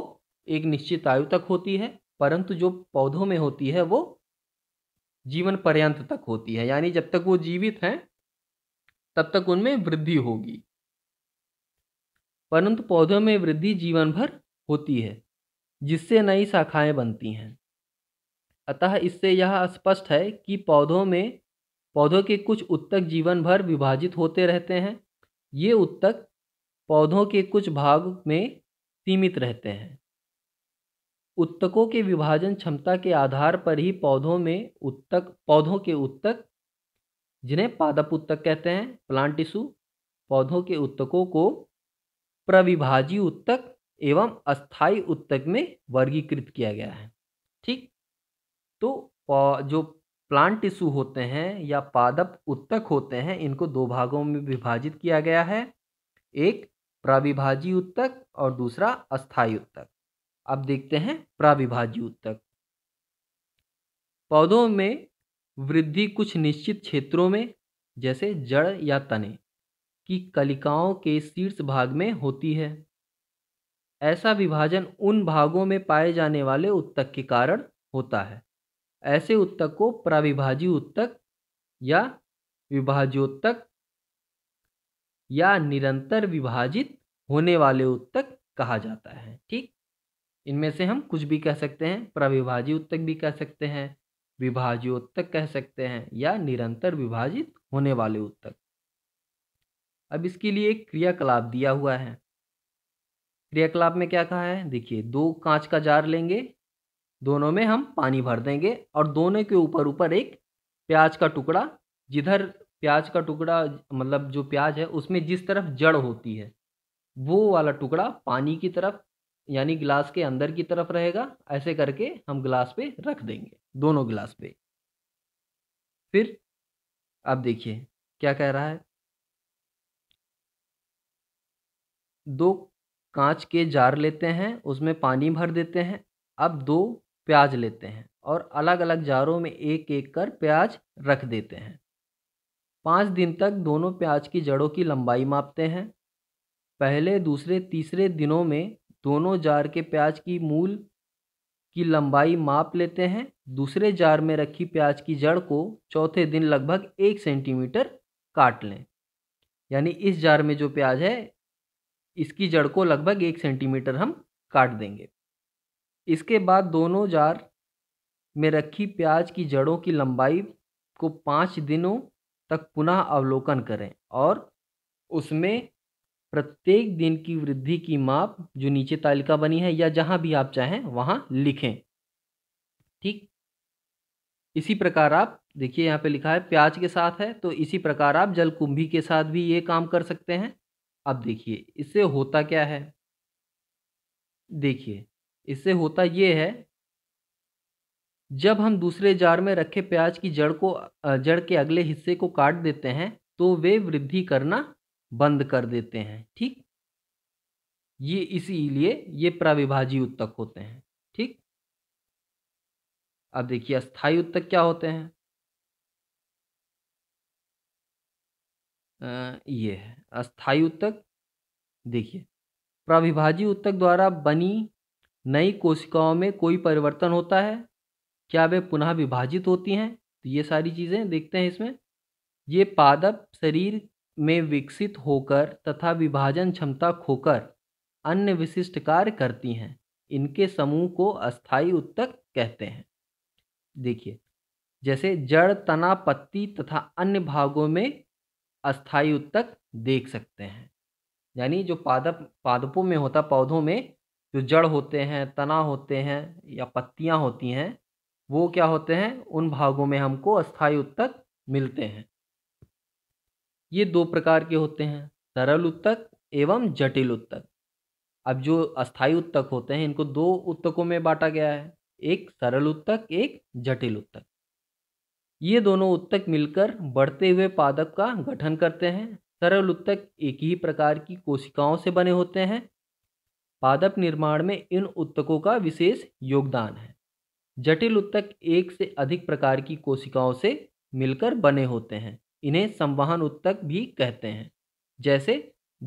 एक निश्चित आयु तक होती है परंतु जो पौधों में होती है वो जीवन पर्यंत तक होती है यानी जब तक वो जीवित हैं तब तक उनमें वृद्धि होगी परंतु पौधों में वृद्धि जीवन भर होती है जिससे नई शाखाएं बनती हैं अतः इससे यह स्पष्ट है कि पौधों में पौधों के कुछ उत्तक जीवन भर विभाजित होते रहते हैं ये उत्तक पौधों के कुछ भाग में सीमित रहते हैं उत्तकों के विभाजन क्षमता के आधार पर ही पौधों में उत्तक पौधों के उत्तक जिन्हें पादप उत्तक कहते हैं प्लांट टिश्यू पौधों के उत्तकों को प्रविभाजी उत्तक एवं अस्थाई उत्तक में वर्गीकृत किया गया है ठीक तो जो प्लांट टिश्यू होते हैं या पादप उत्तक होते हैं इनको दो भागों में विभाजित किया गया है एक प्राविभाजी उत्तक और दूसरा अस्थायी उत्तक अब देखते हैं प्राविभाजी उत्तक पौधों में वृद्धि कुछ निश्चित क्षेत्रों में जैसे जड़ या तने की कलिकाओं के शीर्ष भाग में होती है ऐसा विभाजन उन भागों में पाए जाने वाले उत्तक के कारण होता है ऐसे उत्तक को प्राविभाजी उत्तक या विभाज्योत्तक या निरंतर विभाजित होने वाले उत्तक कहा जाता है ठीक इनमें से हम कुछ भी कह सकते हैं प्रविभाजी उत्तक भी कह सकते हैं विभाजी उत्तक कह सकते हैं या निरंतर विभाजित होने वाले उत्तक अब इसके लिए एक क्रियाकलाप दिया हुआ है क्रियाकलाप में क्या कहा है देखिए दो कांच का जार लेंगे दोनों में हम पानी भर देंगे और दोनों के ऊपर ऊपर एक प्याज का टुकड़ा जिधर प्याज का टुकड़ा मतलब जो प्याज है उसमें जिस तरफ जड़ होती है वो वाला टुकड़ा पानी की तरफ यानी गिलास के अंदर की तरफ रहेगा ऐसे करके हम गिलास पे रख देंगे दोनों गिलास पे फिर अब देखिए क्या कह रहा है दो कांच के जार लेते हैं उसमें पानी भर देते हैं अब दो प्याज लेते हैं और अलग अलग जारों में एक एक कर प्याज रख देते हैं पाँच दिन तक दोनों प्याज की जड़ों की लंबाई मापते हैं पहले दूसरे तीसरे दिनों में दोनों जार के प्याज की मूल की लंबाई माप लेते हैं दूसरे जार में रखी प्याज की जड़ को चौथे दिन लगभग एक सेंटीमीटर काट लें यानी इस जार में जो प्याज है इसकी जड़ को लगभग एक सेंटीमीटर हम काट देंगे इसके बाद दोनों जार में रखी प्याज की जड़ों की लंबाई को पाँच दिनों तक पुनः अवलोकन करें और उसमें प्रत्येक दिन की वृद्धि की माप जो नीचे तालिका बनी है या जहां भी आप चाहें वहां लिखें ठीक इसी प्रकार आप देखिए यहाँ पे लिखा है प्याज के साथ है तो इसी प्रकार आप जलकुंभी के साथ भी ये काम कर सकते हैं अब देखिए इससे होता क्या है देखिए इससे होता ये है जब हम दूसरे जार में रखे प्याज की जड़ को जड़ के अगले हिस्से को काट देते हैं तो वे वृद्धि करना बंद कर देते हैं ठीक ये इसीलिए ये प्रविभाजी उत्तक होते हैं ठीक अब देखिए अस्थाई उत्तक क्या होते हैं आ, ये है अस्थाई उत्तक देखिए प्रविभाजी उत्तक द्वारा बनी नई कोशिकाओं में कोई परिवर्तन होता है क्या वे पुनः विभाजित होती हैं तो ये सारी चीज़ें देखते हैं इसमें ये पादप शरीर में विकसित होकर तथा विभाजन क्षमता खोकर अन्य विशिष्ट कार्य करती हैं इनके समूह को अस्थाई उत्तक कहते हैं देखिए जैसे जड़ तना पत्ती तथा अन्य भागों में अस्थाई उत्तक देख सकते हैं यानी जो पादप पादपों में होता पौधों में जो जड़ होते हैं तना होते हैं या पत्तियां होती हैं वो क्या होते हैं उन भागों में हमको अस्थायी उत्तक मिलते हैं ये दो प्रकार के होते हैं सरल उत्तक एवं जटिल उत्तक अब जो अस्थायी उत्तक होते हैं इनको दो उत्तकों में बांटा गया है एक सरल उत्तक एक जटिल उत्तक ये दोनों उत्तक मिलकर बढ़ते हुए पादप का गठन करते हैं सरल उत्तक एक ही प्रकार की कोशिकाओं से बने होते हैं पादप निर्माण में इन उत्तकों का विशेष योगदान है जटिल उत्तक एक से अधिक प्रकार की कोशिकाओं से मिलकर बने होते हैं इन्हें संवहन उत्तक भी कहते हैं जैसे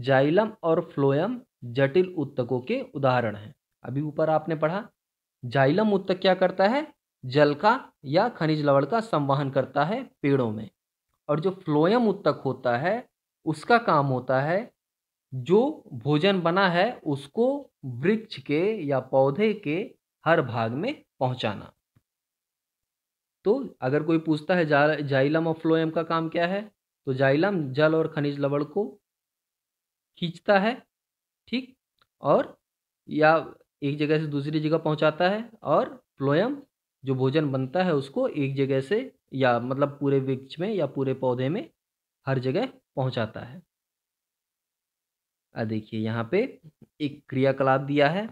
जाइलम और फ्लोयम जटिल उत्तकों के उदाहरण हैं अभी ऊपर आपने पढ़ा जाइलम उत्तक क्या करता है जल का या खनिज लवण का संवहन करता है पेड़ों में और जो फ्लोयम उत्तक होता है उसका काम होता है जो भोजन बना है उसको वृक्ष के या पौधे के हर भाग में पहुंचाना तो अगर कोई पूछता है जा, जाइलम और फ्लोएम का काम क्या है तो जाइलम जल और खनिज लवण को खींचता है ठीक और या एक जगह से दूसरी जगह पहुंचाता है और फ्लोएम जो भोजन बनता है उसको एक जगह से या मतलब पूरे वृक्ष में या पूरे पौधे में हर जगह पहुंचाता है देखिए यहाँ पे एक क्रियाकलाप दिया है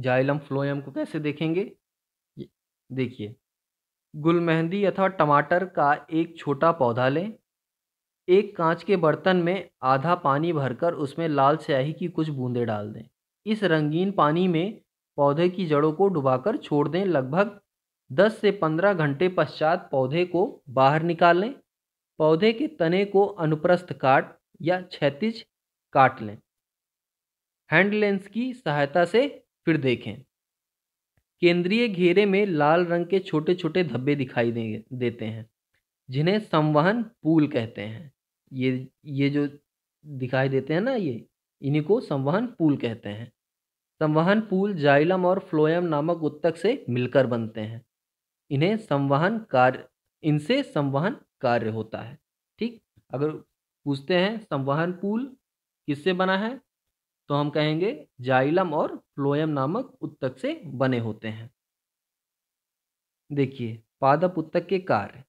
जाइलम फ्लोएम को कैसे देखेंगे देखिए गुल मेहंदी अथवा टमाटर का एक छोटा पौधा लें एक कांच के बर्तन में आधा पानी भरकर उसमें लाल स्याही की कुछ बूंदें डाल दें इस रंगीन पानी में पौधे की जड़ों को डुबाकर छोड़ दें लगभग 10 से 15 घंटे पश्चात पौधे को बाहर निकाल लें पौधे के तने को अनुप्रस्थ काट या क्षैतिज काट लें हैंड लेंस की सहायता से फिर देखें केंद्रीय घेरे में लाल रंग के छोटे छोटे धब्बे दिखाई दे देते हैं जिन्हें संवहन पुल कहते हैं ये ये जो दिखाई देते हैं ना ये इन्हीं को संवहन पुल कहते हैं संवहन पुल जाइलम और फ्लोयम नामक उत्तक से मिलकर बनते हैं इन्हें संवहन कार्य इनसे संवहन कार्य होता है ठीक अगर पूछते हैं संवहन पुल किससे बना है तो हम कहेंगे जाइलम और फ्लोएम नामक उत्तक से बने होते हैं देखिए पादप उत्तक के कार्य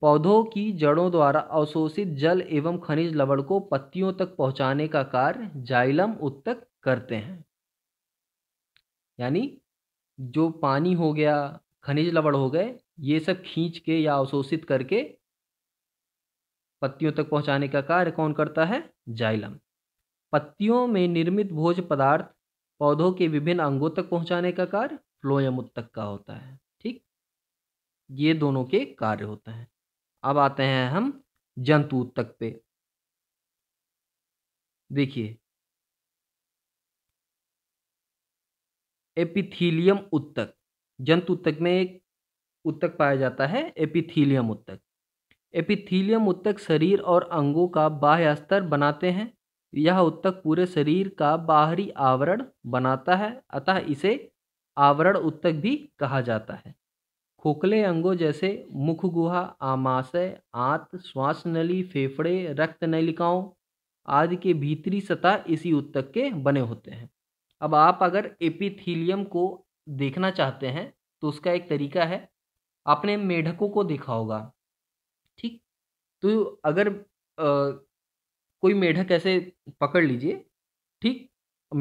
पौधों की जड़ों द्वारा अवशोषित जल एवं खनिज लवण को पत्तियों तक पहुंचाने का कार्य जाइलम उत्तक करते हैं यानी जो पानी हो गया खनिज लवण हो गए ये सब खींच के या अवशोषित करके पत्तियों तक पहुंचाने का कार्य कौन करता है जाइलम पत्तियों में निर्मित भोज पदार्थ पौधों के विभिन्न अंगों तक पहुंचाने का कार्य फ्लोयम उत्तक का होता है ठीक ये दोनों के कार्य होते हैं अब आते हैं हम जंतु उत्तक पे देखिए एपिथीलियम उत्तक जंतु उत्तक में एक उत्तक पाया जाता है एपिथीलियम उत्तक एपिथीलियम उत्तक शरीर और अंगों का बाह्य स्तर बनाते हैं यह उत्तक पूरे शरीर का बाहरी आवरण बनाता है अतः इसे आवरण उत्तक भी कहा जाता है खोखले अंगों जैसे मुख गुहा आमाशय आंत श्वास नली फेफड़े रक्त नलिकाओं आदि के भीतरी सतह इसी उत्तक के बने होते हैं अब आप अगर एपिथीलियम को देखना चाहते हैं तो उसका एक तरीका है आपने मेढकों को देखा होगा ठीक तो अगर कोई मेढक ऐसे पकड़ लीजिए ठीक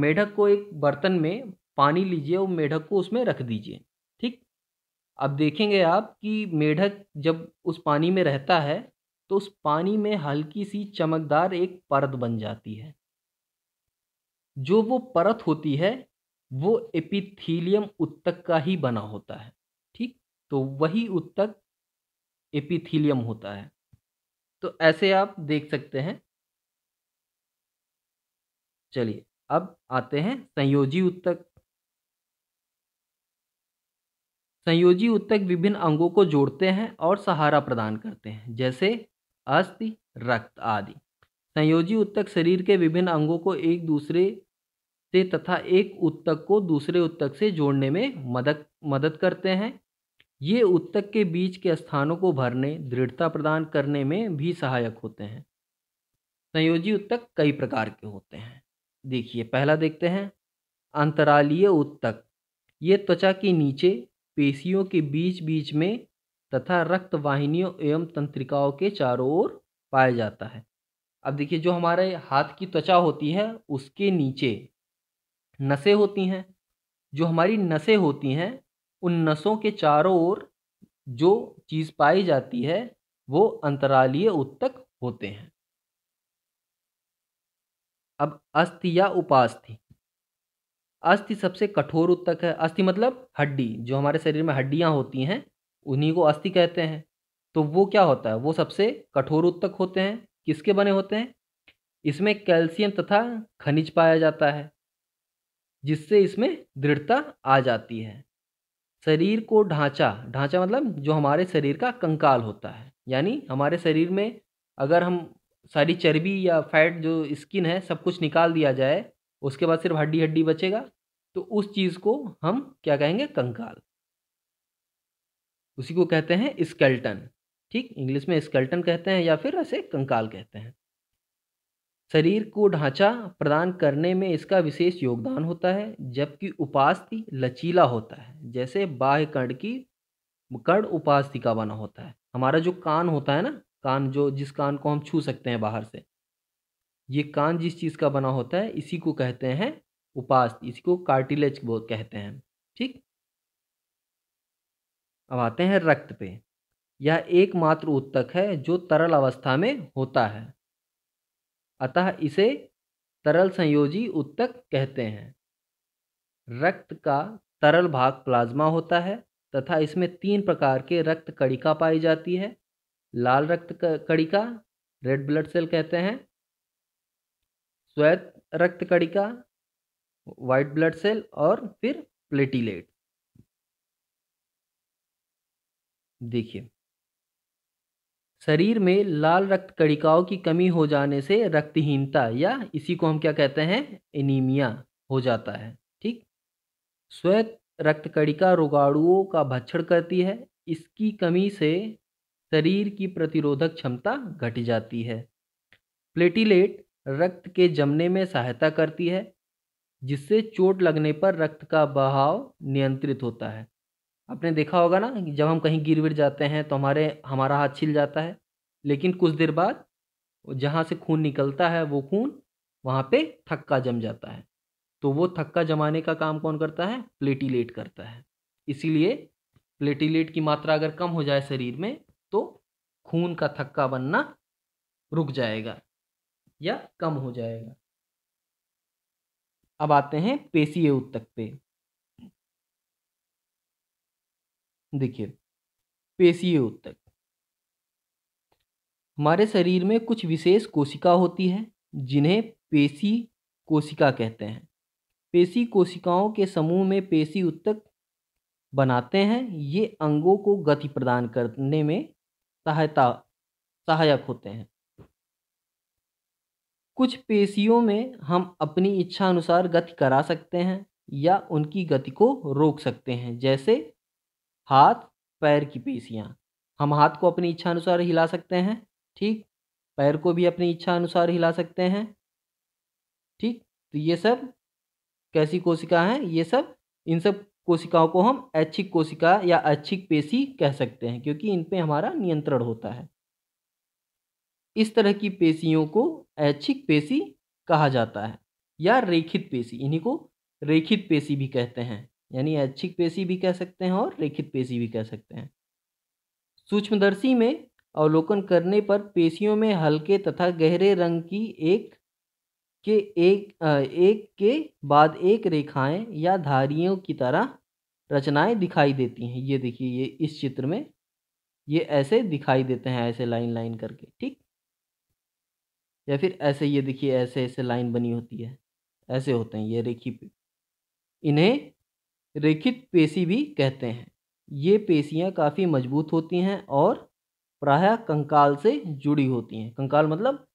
मेढक को एक बर्तन में पानी लीजिए और मेढक को उसमें रख दीजिए ठीक अब देखेंगे आप कि मेढक जब उस पानी में रहता है तो उस पानी में हल्की सी चमकदार एक परत बन जाती है जो वो परत होती है वो एपिथीलियम उत्तक का ही बना होता है ठीक तो वही उत्तक एपिथीलियम होता है तो ऐसे आप देख सकते हैं चलिए अब आते हैं संयोजी उत्तक संयोजी उत्तक विभिन्न अंगों को जोड़ते हैं और सहारा प्रदान करते हैं जैसे अस्थि रक्त आदि संयोजी उत्तक शरीर के विभिन्न अंगों को एक दूसरे से तथा एक उत्तक को दूसरे उत्तक से जोड़ने में मदद मदद करते हैं ये उत्तक के बीच के स्थानों को भरने दृढ़ता प्रदान करने में भी सहायक होते हैं संयोजी उत्तक कई प्रकार के होते हैं देखिए पहला देखते हैं अंतरालीय उत्तक ये त्वचा के नीचे पेशियों के बीच बीच में तथा रक्त वाहिनियों एवं तंत्रिकाओं के चारों ओर पाया जाता है अब देखिए जो हमारे हाथ की त्वचा होती है उसके नीचे नसें होती हैं जो हमारी नसें होती हैं उन नसों के चारों ओर जो चीज़ पाई जाती है वो अंतरालीय उत्तक होते हैं अब अस्थि या उपास्थि अस्थि सबसे कठोर उत्तक है अस्थि मतलब हड्डी जो हमारे शरीर में हड्डियाँ होती हैं उन्हीं को अस्थि कहते हैं तो वो क्या होता है वो सबसे कठोर उत्तक होते हैं किसके बने होते हैं इसमें कैल्शियम तथा खनिज पाया जाता है जिससे इसमें दृढ़ता आ जाती है शरीर को ढांचा ढांचा मतलब जो हमारे शरीर का कंकाल होता है यानी हमारे शरीर में अगर हम सारी चर्बी या फैट जो स्किन है सब कुछ निकाल दिया जाए उसके बाद सिर्फ हड्डी हड्डी बचेगा तो उस चीज़ को हम क्या कहेंगे कंकाल उसी को कहते हैं स्केल्टन ठीक इंग्लिश में स्केल्टन कहते हैं या फिर ऐसे कंकाल कहते हैं शरीर को ढांचा प्रदान करने में इसका विशेष योगदान होता है जबकि उपास्थि लचीला होता है जैसे बाह्य कर्ण की कण उपास्थि का बना होता है हमारा जो कान होता है ना कान जो जिस कान को हम छू सकते हैं बाहर से ये कान जिस चीज़ का बना होता है इसी को कहते हैं उपास इसी को कार्टिलेज बहुत कहते हैं ठीक अब आते हैं रक्त पे यह एकमात्र उत्तक है जो तरल अवस्था में होता है अतः इसे तरल संयोजी उत्तक कहते हैं रक्त का तरल भाग प्लाज्मा होता है तथा इसमें तीन प्रकार के रक्त कड़िका पाई जाती है लाल रक्त कणिका रेड ब्लड सेल कहते हैं श्वेत रक्त कणिका व्हाइट ब्लड सेल और फिर प्लेटिलेट देखिए शरीर में लाल रक्त कणिकाओं की कमी हो जाने से रक्तहीनता या इसी को हम क्या कहते हैं एनीमिया हो जाता है ठीक श्वेत रक्त कणिका रोगाणुओं का भक्षण करती है इसकी कमी से शरीर की प्रतिरोधक क्षमता घट जाती है प्लेटिलेट रक्त के जमने में सहायता करती है जिससे चोट लगने पर रक्त का बहाव नियंत्रित होता है आपने देखा होगा ना जब हम कहीं गिर गिर जाते हैं तो हमारे हमारा हाथ छिल जाता है लेकिन कुछ देर बाद जहाँ से खून निकलता है वो खून वहाँ पे थक्का जम जाता है तो वो थक्का जमाने का काम कौन करता है प्लेटिलेट करता है इसीलिए प्लेटिलेट की मात्रा अगर कम हो जाए शरीर में तो खून का थक्का बनना रुक जाएगा या कम हो जाएगा अब आते हैं पेशीय उत्तक पे देखिए पेशीय उत्तक हमारे शरीर में कुछ विशेष कोशिका होती है जिन्हें पेशी कोशिका कहते हैं पेशी कोशिकाओं के समूह में पेशी उत्तक बनाते हैं ये अंगों को गति प्रदान करने में सहायता सहायक होते हैं कुछ पेशियों में हम अपनी इच्छा अनुसार गति करा सकते हैं या उनकी गति को रोक सकते हैं जैसे हाथ पैर की पेशियाँ हम हाथ को अपनी इच्छा अनुसार हिला सकते हैं ठीक पैर को भी अपनी इच्छा अनुसार हिला सकते हैं ठीक तो ये सब कैसी कोशिका हैं ये सब इन सब कोशिकाओं को हम ऐच्छिक कोशिका या ऐच्छिक पेशी कह सकते हैं क्योंकि इन पे हमारा नियंत्रण होता है इस तरह की पेशियों को ऐच्छिक पेशी कहा जाता है या रेखित पेशी इन्हीं को रेखित पेशी भी कहते हैं यानी ऐच्छिक पेशी भी कह सकते हैं और रेखित पेशी भी कह सकते हैं सूक्ष्मदर्शी में अवलोकन करने पर पेशियों में हल्के तथा गहरे रंग की एक के एक एक के बाद एक रेखाएं या धारियों की तरह रचनाएं दिखाई देती हैं ये देखिए ये इस चित्र में ये ऐसे दिखाई देते हैं ऐसे लाइन लाइन करके ठीक या फिर ऐसे ये देखिए ऐसे ऐसे लाइन बनी होती है ऐसे होते हैं ये रेखी पे इन्हें रेखित पेशी भी कहते हैं ये पेशियाँ काफ़ी मजबूत होती हैं और प्रायः कंकाल से जुड़ी होती हैं कंकाल मतलब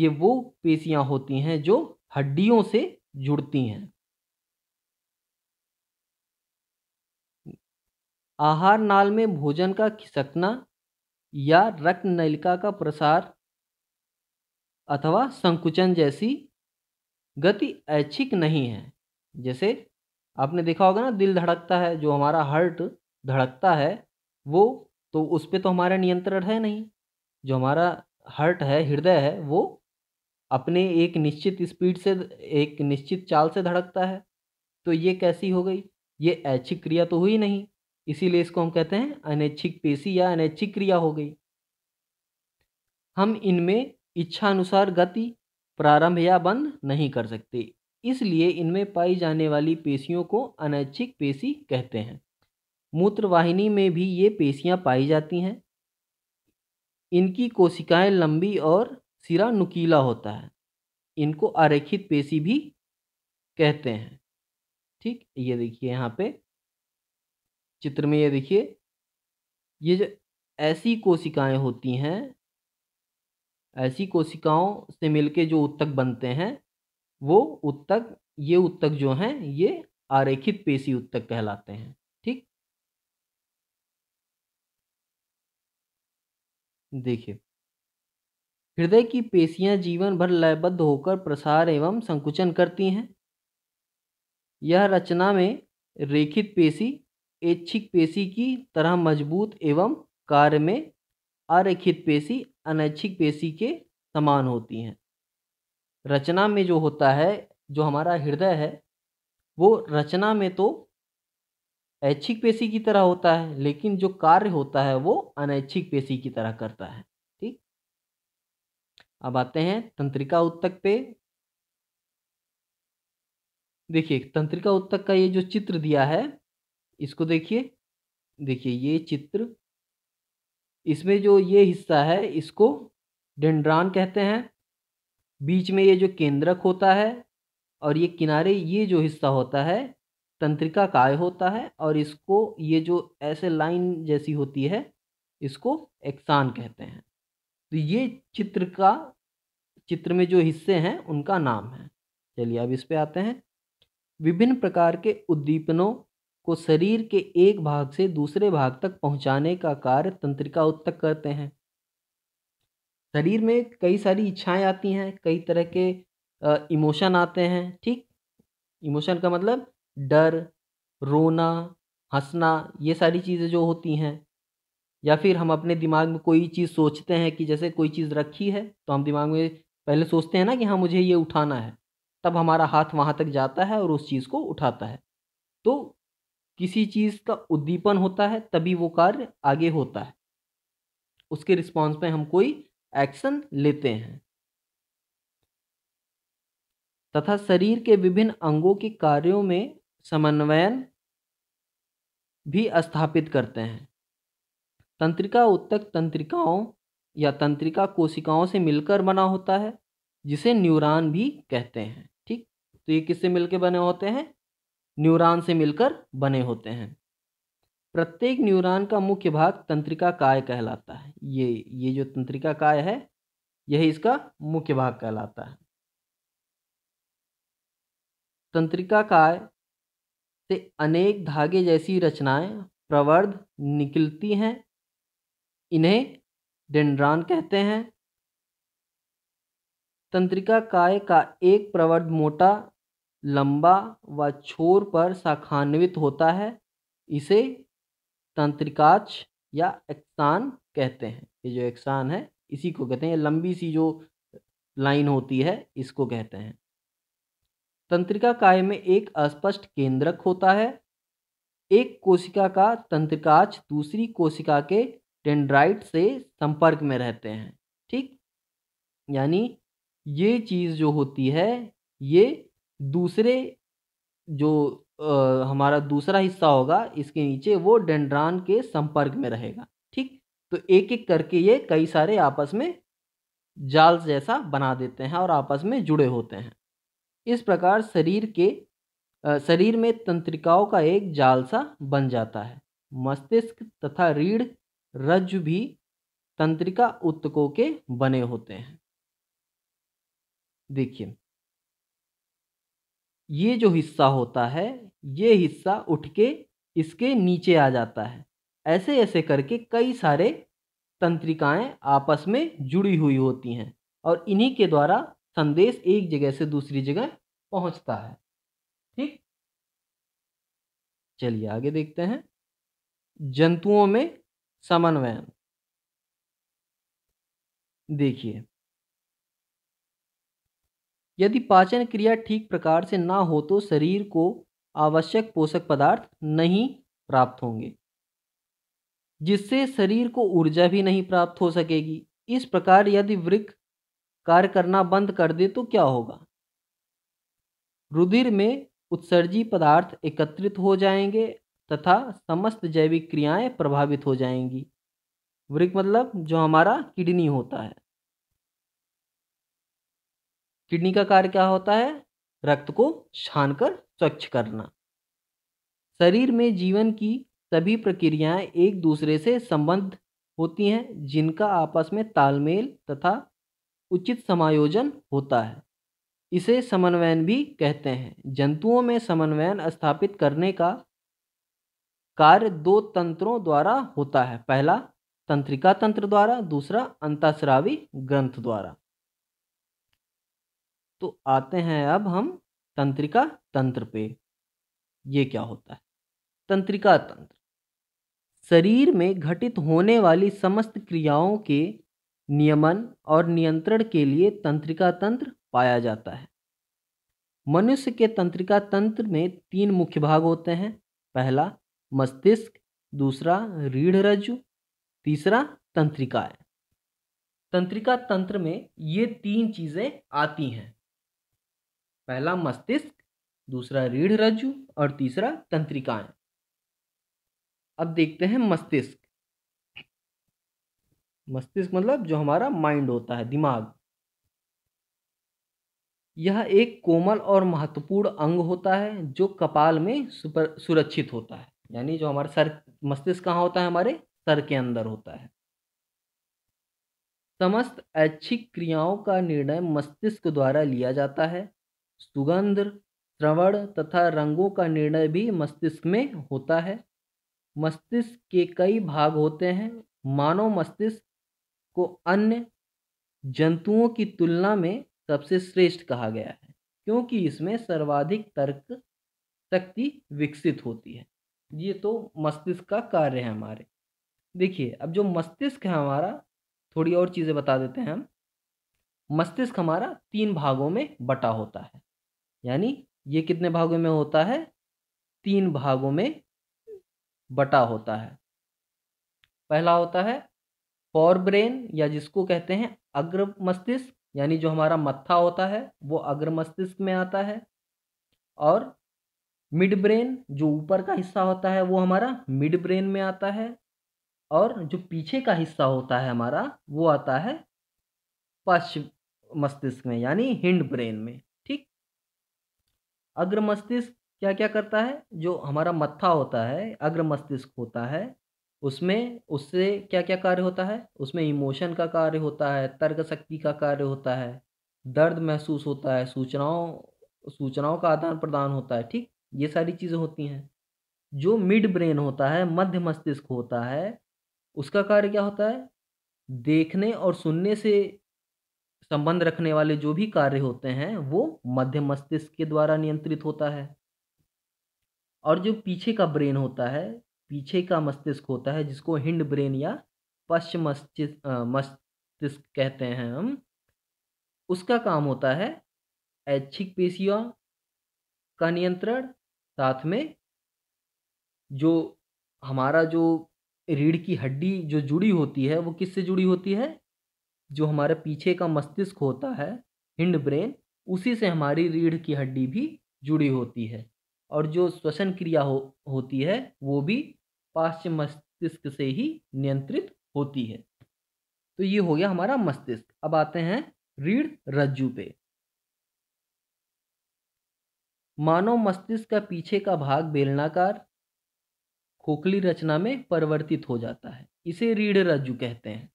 ये वो पेशियां होती हैं जो हड्डियों से जुड़ती हैं आहार नाल में भोजन का खिसकना या रक्त नलिका का प्रसार अथवा संकुचन जैसी गति ऐच्छिक नहीं है जैसे आपने देखा होगा ना दिल धड़कता है जो हमारा हार्ट धड़कता है वो तो उस पर तो हमारा नियंत्रण है नहीं जो हमारा हार्ट है हृदय है वो अपने एक निश्चित स्पीड से एक निश्चित चाल से धड़कता है तो ये कैसी हो गई ये ऐच्छिक क्रिया तो हुई नहीं इसीलिए इसको हम कहते हैं अनैच्छिक पेशी या अनैच्छिक क्रिया हो गई हम इनमें इच्छा अनुसार गति प्रारंभ या बंद नहीं कर सकते इसलिए इनमें पाई जाने वाली पेशियों को अनैच्छिक पेशी कहते हैं मूत्रवाहिनी में भी ये पेशियाँ पाई जाती हैं इनकी कोशिकाएं लंबी और सिरा नुकीला होता है इनको अरेखित पेशी भी कहते हैं ठीक ये देखिए यहाँ पे चित्र में ये देखिए ये जो ऐसी कोशिकाएं होती हैं ऐसी कोशिकाओं से मिलके जो उत्तक बनते हैं वो उत्तक ये उत्तक जो हैं ये आरेखित पेशी उत्तक कहलाते हैं ठीक देखिए हृदय की पेशियां जीवन भर लयबद्ध होकर प्रसार एवं संकुचन करती हैं यह रचना में रेखित पेशी ऐच्छिक पेशी की तरह मजबूत एवं कार्य में अरेखित पेशी अनैच्छिक पेशी के समान होती हैं रचना में जो होता है जो हमारा हृदय है वो रचना में तो ऐच्छिक पेशी की तरह होता है लेकिन जो कार्य होता है वो अनैच्छिक पेशी की तरह करता है अब आते हैं तंत्रिका उत्तक पे देखिए तंत्रिका उत्तक का ये जो चित्र दिया है इसको देखिए देखिए ये चित्र इसमें जो ये हिस्सा है इसको डेंड्रान कहते हैं बीच में ये जो केंद्रक होता है और ये किनारे ये जो हिस्सा होता है तंत्रिका काय होता है और इसको ये जो ऐसे लाइन जैसी होती है इसको एक्सान कहते हैं तो ये चित्र का चित्र में जो हिस्से हैं उनका नाम है चलिए अब इस पे आते हैं विभिन्न प्रकार के उद्दीपनों को शरीर के एक भाग से दूसरे भाग तक पहुंचाने का कार्य तंत्रिका उत्तक करते हैं शरीर में कई सारी इच्छाएं आती हैं कई तरह के इमोशन आते हैं ठीक इमोशन का मतलब डर रोना हंसना ये सारी चीज़ें जो होती हैं या फिर हम अपने दिमाग में कोई चीज़ सोचते हैं कि जैसे कोई चीज़ रखी है तो हम दिमाग में पहले सोचते हैं ना कि हाँ मुझे ये उठाना है तब हमारा हाथ वहाँ तक जाता है और उस चीज़ को उठाता है तो किसी चीज़ का उद्दीपन होता है तभी वो कार्य आगे होता है उसके रिस्पॉन्स में हम कोई एक्शन लेते हैं तथा शरीर के विभिन्न अंगों के कार्यों में समन्वयन भी स्थापित करते हैं तंत्रिका उत्तक तंत्रिकाओं या तंत्रिका कोशिकाओं से मिलकर बना होता है जिसे न्यूरॉन भी कहते हैं ठीक तो ये किससे मिलकर बने होते हैं न्यूरॉन से मिलकर बने होते हैं प्रत्येक न्यूरॉन का मुख्य भाग तंत्रिका काय कहलाता है ये ये जो तंत्रिका काय है यही इसका मुख्य भाग कहलाता है तंत्रिका काय से अनेक धागे जैसी रचनाएं प्रवर्ध निकलती हैं इन्हें डेंड्रान कहते हैं तंत्रिका काय का एक प्रवर्ध मोटा लंबा व छोर पर शाखान्वित होता है इसे तंत्रिकाच या एक्सान कहते हैं ये जो एक्सान है इसी को कहते हैं लंबी सी जो लाइन होती है इसको कहते हैं तंत्रिका काय में एक अस्पष्ट केंद्रक होता है एक कोशिका का तंत्रिकाच दूसरी कोशिका के डेंड्राइट से संपर्क में रहते हैं ठीक यानी ये चीज़ जो होती है ये दूसरे जो आ, हमारा दूसरा हिस्सा होगा इसके नीचे वो डेंड्रान के संपर्क में रहेगा ठीक तो एक एक करके ये कई सारे आपस में जाल जैसा बना देते हैं और आपस में जुड़े होते हैं इस प्रकार शरीर के शरीर में तंत्रिकाओं का एक जाल सा बन जाता है मस्तिष्क तथा रीढ़ रज्जु भी तंत्रिका उत्तकों के बने होते हैं देखिए ये जो हिस्सा होता है ये हिस्सा उठ के इसके नीचे आ जाता है ऐसे ऐसे करके कई सारे तंत्रिकाएं आपस में जुड़ी हुई होती हैं और इन्हीं के द्वारा संदेश एक जगह से दूसरी जगह पहुंचता है ठीक चलिए आगे देखते हैं जंतुओं में समन्वयन देखिए यदि पाचन क्रिया ठीक प्रकार से ना हो तो शरीर को आवश्यक पोषक पदार्थ नहीं प्राप्त होंगे जिससे शरीर को ऊर्जा भी नहीं प्राप्त हो सकेगी इस प्रकार यदि वृक्ष कार्य करना बंद कर दे तो क्या होगा रुधिर में उत्सर्जी पदार्थ एकत्रित हो जाएंगे तथा समस्त जैविक क्रियाएं प्रभावित हो जाएंगी वृक मतलब जो हमारा किडनी होता है किडनी का कार्य क्या होता है रक्त को छान कर स्वच्छ करना शरीर में जीवन की सभी प्रक्रियाएं एक दूसरे से संबंध होती हैं जिनका आपस में तालमेल तथा उचित समायोजन होता है इसे समन्वयन भी कहते हैं जंतुओं में समन्वयन स्थापित करने का कार्य दो तंत्रों द्वारा होता है पहला तंत्रिका तंत्र द्वारा दूसरा अंताश्रावी ग्रंथ द्वारा तो आते हैं अब हम तंत्रिका तंत्र पे ये क्या होता है तंत्रिका तंत्र शरीर में घटित होने वाली समस्त क्रियाओं के नियमन और नियंत्रण के लिए तंत्रिका तंत्र पाया जाता है मनुष्य के तंत्रिका तंत्र में तीन मुख्य भाग होते हैं पहला मस्तिष्क दूसरा रीढ़ रज्जु तीसरा तंत्रिका है तंत्रिका तंत्र में ये तीन चीज़ें आती हैं पहला मस्तिष्क दूसरा रीढ़ रज्जु और तीसरा तंत्रिकाएं अब देखते हैं मस्तिष्क मस्तिष्क मतलब जो हमारा माइंड होता है दिमाग यह एक कोमल और महत्वपूर्ण अंग होता है जो कपाल में सुपर सुरक्षित होता है यानी जो हमारे सर मस्तिष्क कहाँ होता है हमारे सर के अंदर होता है समस्त ऐच्छिक क्रियाओं का निर्णय मस्तिष्क द्वारा लिया जाता है सुगंध श्रवण तथा रंगों का निर्णय भी मस्तिष्क में होता है मस्तिष्क के कई भाग होते हैं मानव मस्तिष्क को अन्य जंतुओं की तुलना में सबसे श्रेष्ठ कहा गया है क्योंकि इसमें सर्वाधिक तर्क शक्ति विकसित होती है ये तो मस्तिष्क का कार्य है हमारे देखिए अब जो मस्तिष्क है हमारा थोड़ी और चीज़ें बता देते हैं हम मस्तिष्क हमारा तीन भागों में बटा होता है यानी ये कितने भागों में होता है तीन भागों में बटा होता है पहला होता है फॉर ब्रेन या जिसको कहते हैं अग्र मस्तिष्क यानी जो हमारा मत्था होता है वो अग्र मस्तिष्क में आता है और मिड ब्रेन जो ऊपर का हिस्सा होता है वो हमारा मिड ब्रेन में आता है और जो पीछे का हिस्सा होता है हमारा वो आता है पश्च मस्तिष्क में यानी हिंड ब्रेन में ठीक अग्र मस्तिष्क क्या क्या करता है जो हमारा मत्था होता है अग्र मस्तिष्क होता है उसमें उससे क्या क्या कार्य होता है उसमें इमोशन का कार्य होता है तर्क शक्ति का कार्य होता है दर्द महसूस होता है सूचनाओं सूचनाओं का आदान प्रदान होता है ठीक ये सारी चीज़ें होती हैं जो मिड ब्रेन होता है मध्य मस्तिष्क होता है उसका कार्य क्या होता है देखने और सुनने से संबंध रखने वाले जो भी कार्य होते हैं वो मध्य मस्तिष्क के द्वारा नियंत्रित होता है और जो पीछे का ब्रेन होता है पीछे का मस्तिष्क होता है जिसको हिंड ब्रेन या पश्चिम मस्तिष्क कहते हैं हम उसका काम होता है ऐच्छिक पेशियों का नियंत्रण साथ में जो हमारा जो रीढ़ की हड्डी जो जुड़ी होती है वो किससे जुड़ी होती है जो हमारे पीछे का मस्तिष्क होता है हिंड ब्रेन उसी से हमारी रीढ़ की हड्डी भी जुड़ी होती है और जो श्वसन क्रिया हो होती है वो भी पाश्च मस्तिष्क से ही नियंत्रित होती है तो ये हो गया हमारा मस्तिष्क अब आते हैं रीढ़ रज्जू पे मानव मस्तिष्क का पीछे का भाग बेलनाकार खोखली रचना में परिवर्तित हो जाता है इसे रीढ़ रज्जु कहते हैं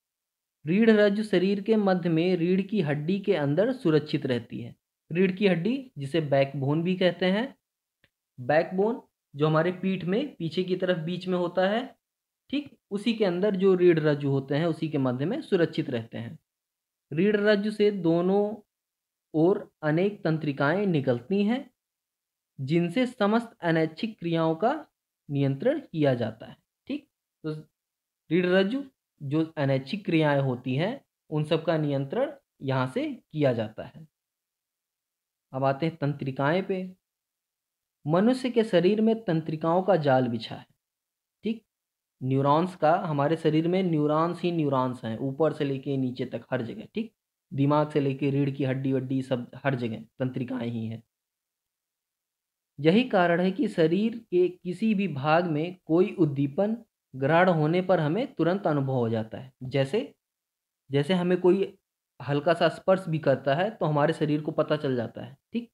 रीढ़ रज्जु शरीर के मध्य में रीढ़ की हड्डी के अंदर सुरक्षित रहती है रीढ़ की हड्डी जिसे बैकबोन भी कहते हैं बैकबोन जो हमारे पीठ में पीछे की तरफ बीच में होता है ठीक उसी के अंदर जो रीढ़ रज्जु होते हैं उसी के मध्य में सुरक्षित रहते हैं रीढ़ रज्जु से दोनों और अनेक तंत्रिकाएं निकलती हैं जिनसे समस्त अनैच्छिक क्रियाओं का नियंत्रण किया जाता है ठीक तो रीढ़रज्जु जो अनैच्छिक क्रियाएं होती हैं उन सब का नियंत्रण यहाँ से किया जाता है अब आते हैं तंत्रिकाएं पे मनुष्य के शरीर में तंत्रिकाओं का जाल बिछा है ठीक न्यूरॉन्स का हमारे शरीर में न्यूरॉन्स ही न्यूरॉन्स हैं ऊपर से लेके नीचे तक हर जगह ठीक दिमाग से लेके रीढ़ की हड्डी वड्डी सब हर जगह तंत्रिकाएं ही हैं यही कारण है कि शरीर के किसी भी भाग में कोई उद्दीपन ग्रहण होने पर हमें तुरंत अनुभव हो जाता है जैसे जैसे हमें कोई हल्का सा स्पर्श भी करता है तो हमारे शरीर को पता चल जाता है ठीक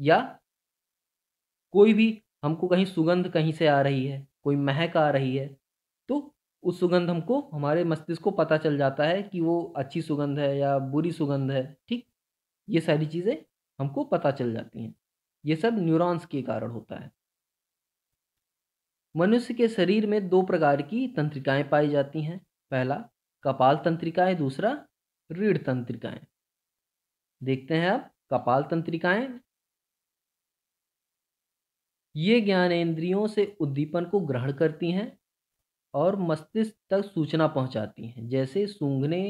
या कोई भी हमको कहीं सुगंध कहीं से आ रही है कोई महक आ रही है तो उस सुगंध हमको हमारे मस्तिष्क को पता चल जाता है कि वो अच्छी सुगंध है या बुरी सुगंध है ठीक ये सारी चीज़ें हमको पता चल जाती हैं ये सब न्यूरॉन्स के कारण होता है मनुष्य के शरीर में दो प्रकार की तंत्रिकाएं पाई जाती हैं पहला कपाल तंत्रिकाएं दूसरा रीढ़ तंत्रिकाएं देखते हैं आप कपाल तंत्रिकाएं ये ज्ञानेंद्रियों से उद्दीपन को ग्रहण करती हैं और मस्तिष्क तक सूचना पहुंचाती हैं जैसे सूंघने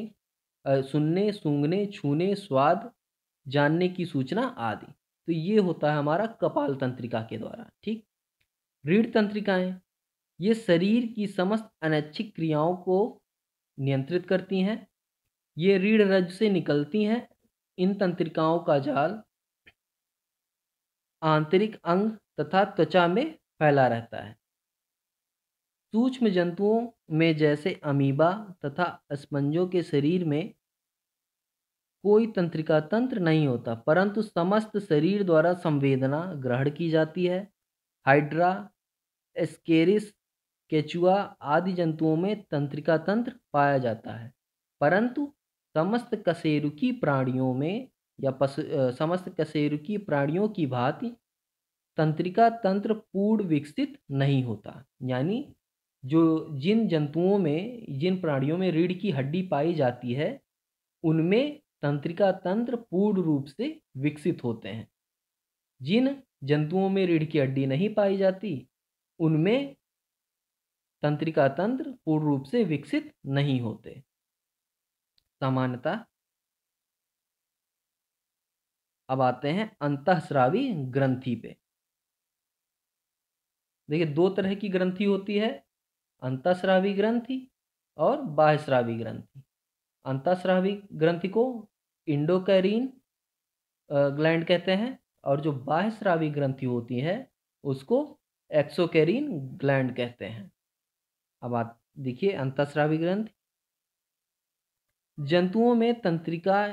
सुनने सूंघने छूने स्वाद जानने की सूचना आदि तो ये होता है हमारा कपाल तंत्रिका के द्वारा ठीक रीढ़ तंत्रिकाएं ये शरीर की समस्त अनैच्छिक क्रियाओं को नियंत्रित करती हैं ये रीढ़ रज से निकलती हैं इन तंत्रिकाओं का जाल आंतरिक अंग तथा त्वचा में फैला रहता है सूक्ष्म जंतुओं में जैसे अमीबा तथा स्पंजों के शरीर में कोई तंत्रिका तंत्र नहीं होता परंतु समस्त शरीर द्वारा संवेदना ग्रहण की जाती है हाइड्रा एस्केरिस केचुआ आदि जंतुओं में तंत्रिका तंत्र पाया जाता है परंतु समस्त कशेरुकी प्राणियों में या पशु समस्त कशेरुकी प्राणियों की भांति तंत्रिका तंत्र पूर्ण विकसित नहीं होता यानी जो जिन जंतुओं में जिन प्राणियों में रीढ़ की हड्डी पाई जाती है उनमें तंत्रिका तंत्र पूर्ण रूप से विकसित होते हैं जिन जंतुओं में रीढ़ की हड्डी नहीं पाई जाती उनमें तंत्रिका तंत्र पूर्ण रूप से विकसित नहीं होते सामान्यता अब आते हैं अंतःस्रावी ग्रंथि पे देखिए दो तरह की ग्रंथि होती है अंतःस्रावी ग्रंथि और बाह्यस्रावी ग्रंथि अंताश्रावी ग्रंथि को इंडोकैरिन ग्लैंड कहते हैं और जो बाह्यश्रावी ग्रंथि होती है उसको एक्सोकैरीन ग्लैंड कहते हैं अब आप देखिए अंतस्रावी ग्रंथ जंतुओं में तंत्रिका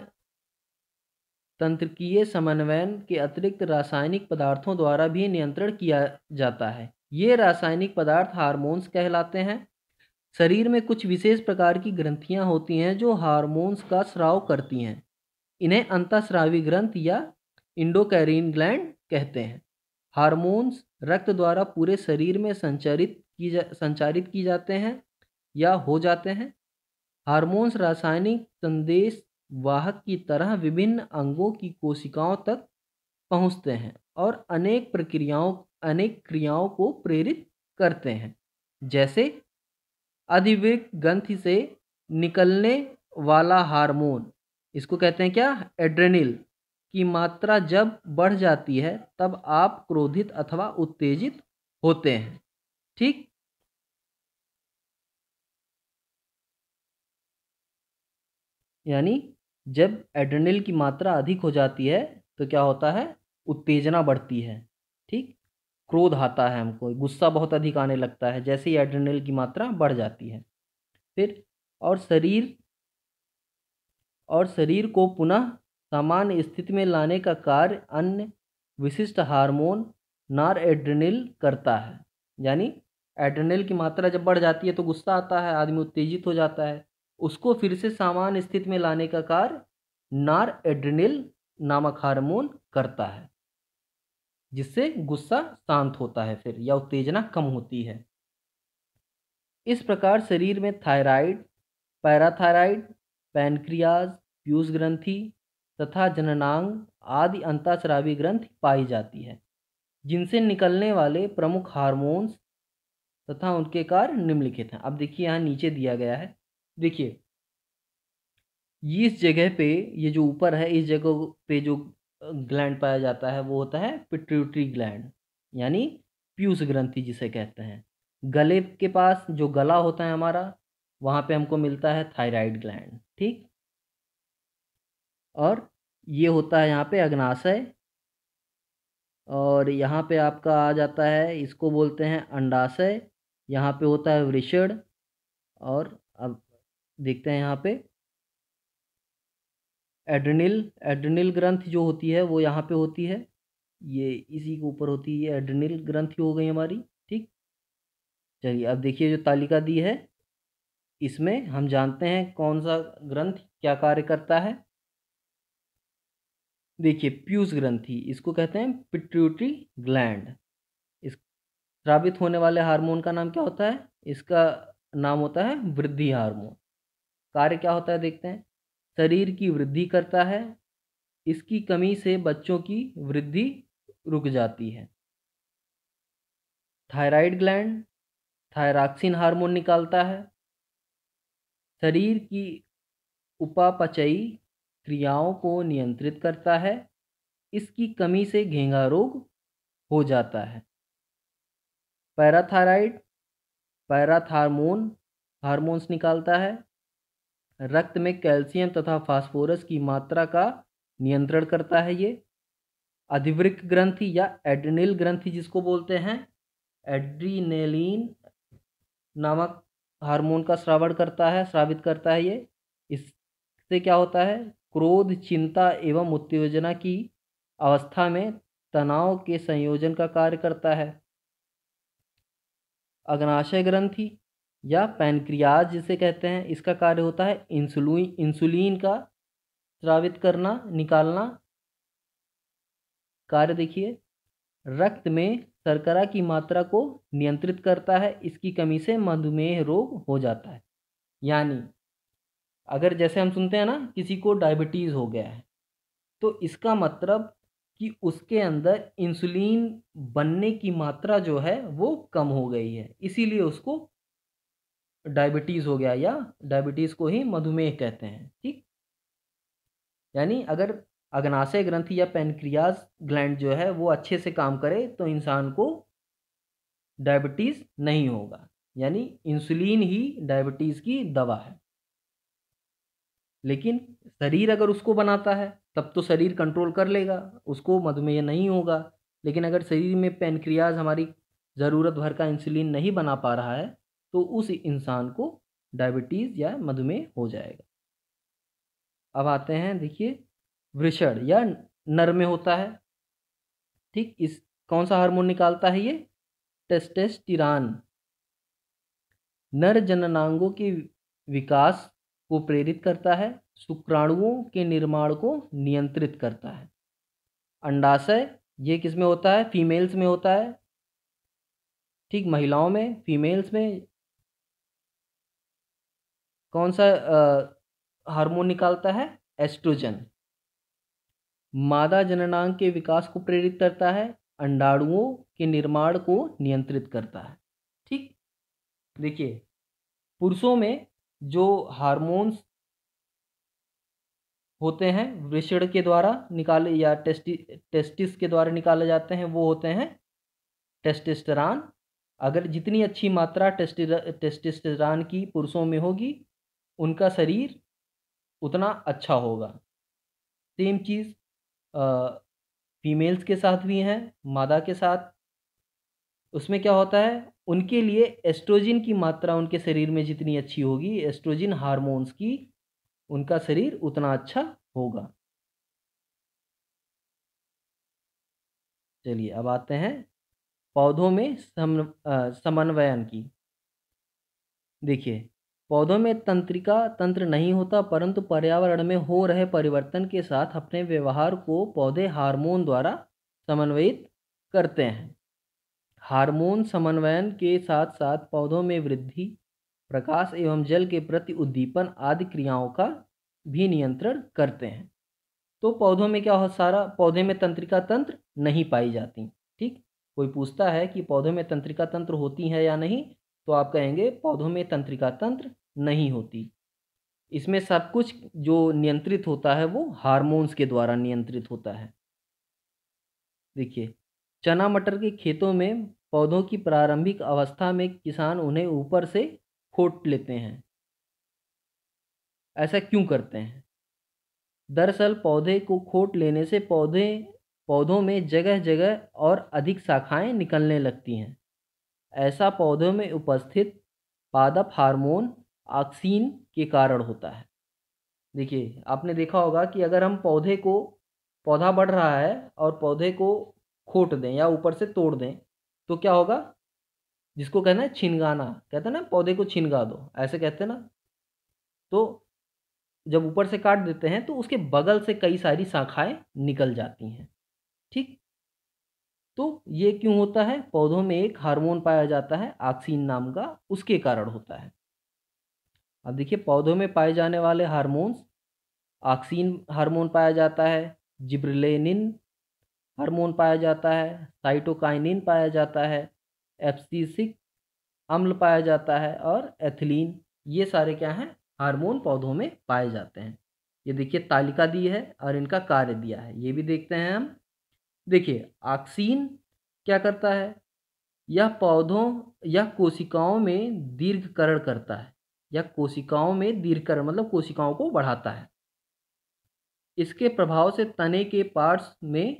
तंत्रकीय समन्वयन के अतिरिक्त रासायनिक पदार्थों द्वारा भी नियंत्रण किया जाता है ये रासायनिक पदार्थ हार्मोन्स कहलाते हैं शरीर में कुछ विशेष प्रकार की ग्रंथियां होती हैं जो हार्मोन्स का स्राव करती हैं इन्हें अंतःस्रावी ग्रंथ या इंडोकैरिन ग्लैंड कहते हैं हार्मोन्स रक्त द्वारा पूरे शरीर में संचरित की जा संचारित की जाते हैं या हो जाते हैं हार्मोन्स रासायनिक संदेश वाहक की तरह विभिन्न अंगों की कोशिकाओं तक पहुंचते हैं और अनेक प्रक्रियाओं अनेक क्रियाओं को प्रेरित करते हैं जैसे अधिवेक ग्रंथि से निकलने वाला हार्मोन इसको कहते हैं क्या एड्रेनिल की मात्रा जब बढ़ जाती है तब आप क्रोधित अथवा उत्तेजित होते हैं ठीक यानी जब एड्रेनिल की मात्रा अधिक हो जाती है तो क्या होता है उत्तेजना बढ़ती है ठीक क्रोध आता है हमको गुस्सा बहुत अधिक आने लगता है जैसे ही एड्रेनल की मात्रा बढ़ जाती है फिर और शरीर और शरीर को पुनः सामान्य स्थिति में लाने का कार्य अन्य विशिष्ट हार्मोन नार एड्रेनिल करता है यानी एड्रेनिल की मात्रा जब बढ़ जाती है तो गुस्सा आता है आदमी उत्तेजित हो जाता है उसको फिर से सामान्य स्थिति में लाने का कार्य नार एड्रेनिल नामक हार्मोन करता है जिससे गुस्सा शांत होता है फिर या उत्तेजना कम होती है इस प्रकार शरीर में थायराइड पैराथायराइड पैनक्रियाज प्यूज ग्रंथि तथा जननांग आदि अंताश्रावी ग्रंथि पाई जाती है जिनसे निकलने वाले प्रमुख हार्मोन्स तथा उनके कार्य निम्नलिखित हैं अब देखिए यहाँ नीचे दिया गया है देखिए इस जगह पे ये जो ऊपर है इस जगह पे जो ग्लैंड पाया जाता है वो होता है पिट्यूटरी ग्लैंड यानी पीयूष ग्रंथि जिसे कहते हैं गले के पास जो गला होता है हमारा वहाँ पे हमको मिलता है थायराइड ग्लैंड ठीक और ये होता है यहाँ पे अग्नाशय और यहाँ पे आपका आ जाता है इसको बोलते हैं अंडाशय यहाँ पे होता है वृषण और अब देखते हैं यहाँ पे एड्रिनल एड्रिनल ग्रंथ जो होती है वो यहाँ पे होती है ये इसी के ऊपर होती है एड्रिनल ग्रंथ हो गई हमारी ठीक चलिए अब देखिए जो तालिका दी है इसमें हम जानते हैं कौन सा ग्रंथ क्या कार्य करता है देखिए प्यूस ग्रंथि इसको कहते हैं पिट्यूटरी ग्लैंड इस स्रावित होने वाले हार्मोन का नाम क्या होता है इसका नाम होता है वृद्धि हार्मोन कार्य क्या होता है देखते हैं शरीर की वृद्धि करता है इसकी कमी से बच्चों की वृद्धि रुक जाती है थायराइड ग्लैंड थायराक्सिन हार्मोन निकालता है शरीर की उपापचयी क्रियाओं को नियंत्रित करता है इसकी कमी से घेंगा रोग हो जाता है पैराथायराइड पैराथार्मोन हार्मोन्स निकालता है रक्त में कैल्शियम तथा फास्फोरस की मात्रा का नियंत्रण करता है ये अधिवृक्क ग्रंथि या एड्रिनल ग्रंथि जिसको बोलते हैं एड्रीनेलिन नामक हार्मोन का श्रावण करता है श्रावित करता है ये इससे क्या होता है क्रोध चिंता एवं उत्तेजना की अवस्था में तनाव के संयोजन का कार्य करता है अग्नाशय ग्रंथि या पैनक्रियाज जिसे कहते हैं इसका कार्य होता है इंसुलिन इंसुलिन का स्रावित करना निकालना कार्य देखिए रक्त में शर्करा की मात्रा को नियंत्रित करता है इसकी कमी से मधुमेह रोग हो जाता है यानी अगर जैसे हम सुनते हैं ना किसी को डायबिटीज़ हो गया है तो इसका मतलब कि उसके अंदर इंसुलिन बनने की मात्रा जो है वो कम हो गई है इसीलिए उसको डायबिटीज़ हो गया या डायबिटीज़ को ही मधुमेह कहते हैं ठीक यानी अगर अग्नाशय ग्रंथि या पेनक्रियाज ग्लैंड जो है वो अच्छे से काम करे तो इंसान को डायबिटीज़ नहीं होगा यानी इंसुलिन ही डायबिटीज़ की दवा है लेकिन शरीर अगर उसको बनाता है तब तो शरीर कंट्रोल कर लेगा उसको मधुमेह नहीं होगा लेकिन अगर शरीर में पेनक्रियाज हमारी ज़रूरत भर का इंसुलिन नहीं बना पा रहा है तो उस इंसान को डायबिटीज़ या मधुमेह हो जाएगा अब आते हैं देखिए वृषण या नर में होता है ठीक इस कौन सा हार्मोन निकालता है ये टेस्टेस्टिरान नर जननांगों के विकास को प्रेरित करता है शुक्राणुओं के निर्माण को नियंत्रित करता है अंडाशय ये किस में होता है फीमेल्स में होता है ठीक महिलाओं में फीमेल्स में कौन सा हार्मोन निकालता है एस्ट्रोजन मादा जननांग के विकास को प्रेरित करता है अंडाणुओं के निर्माण को नियंत्रित करता है ठीक देखिए पुरुषों में जो हार्मोन्स होते हैं वृषण के द्वारा निकाले या टेस्टि टेस्टिस के द्वारा निकाले जाते हैं वो होते हैं टेस्टेस्टरान अगर जितनी अच्छी मात्रा टेस्टिर टेस्टेस्टरान की पुरुषों में होगी उनका शरीर उतना अच्छा होगा सेम चीज़ फीमेल्स के साथ भी हैं मादा के साथ उसमें क्या होता है उनके लिए एस्ट्रोजिन की मात्रा उनके शरीर में जितनी अच्छी होगी एस्ट्रोजिन हार्मोन्स की उनका शरीर उतना अच्छा होगा चलिए अब आते हैं पौधों में सम समन्वयन की देखिए पौधों में तंत्रिका तंत्र नहीं होता परंतु पर्यावरण में हो रहे परिवर्तन के साथ अपने व्यवहार को पौधे हार्मोन द्वारा समन्वयित करते हैं हार्मोन समन्वयन के साथ साथ पौधों में वृद्धि प्रकाश एवं जल के प्रति उद्दीपन आदि क्रियाओं का भी नियंत्रण करते हैं तो पौधों में क्या हो सारा पौधे में तंत्रिका तंत्र नहीं पाई जाती ठीक कोई पूछता है कि पौधों में तंत्रिका तंत्र होती है या नहीं तो आप कहेंगे पौधों में तंत्रिका तंत्र नहीं होती इसमें सब कुछ जो नियंत्रित होता है वो हार्मोन्स के द्वारा नियंत्रित होता है देखिए चना मटर के खेतों में पौधों की प्रारंभिक अवस्था में किसान उन्हें ऊपर से खोट लेते हैं ऐसा क्यों करते हैं दरअसल पौधे को खोट लेने से पौधे पौधों में जगह जगह और अधिक शाखाएं निकलने लगती हैं ऐसा पौधों में उपस्थित पादप हार्मोन ऑक्सीन के कारण होता है देखिए आपने देखा होगा कि अगर हम पौधे को पौधा बढ़ रहा है और पौधे को खोट दें या ऊपर से तोड़ दें तो क्या होगा जिसको कहना है छिनगाना कहते हैं ना पौधे को छिनगा दो ऐसे कहते हैं ना तो जब ऊपर से काट देते हैं तो उसके बगल से कई सारी शाखाएं निकल जाती हैं ठीक तो ये क्यों होता है पौधों में एक हार्मोन पाया जाता है ऑक्सीन नाम का उसके कारण होता है अब देखिए पौधों में पाए जाने वाले हार्मोन्स ऑक्सीन हार्मोन पाया जाता है जिब्रिलेनिन हार्मोन पाया जाता है साइटोकाइनिन पाया जाता है एप्सिसिक अम्ल पाया जाता है और एथिलीन ये सारे क्या हैं हार्मोन पौधों में पाए जाते हैं ये देखिए तालिका दी है और इनका कार्य दिया है ये भी देखते हैं हम देखिए ऑक्सीन क्या करता है यह पौधों या कोशिकाओं में दीर्घकरण करता है या कोशिकाओं में दीर्घकरण मतलब कोशिकाओं को बढ़ाता है इसके प्रभाव से तने के पार्ट्स में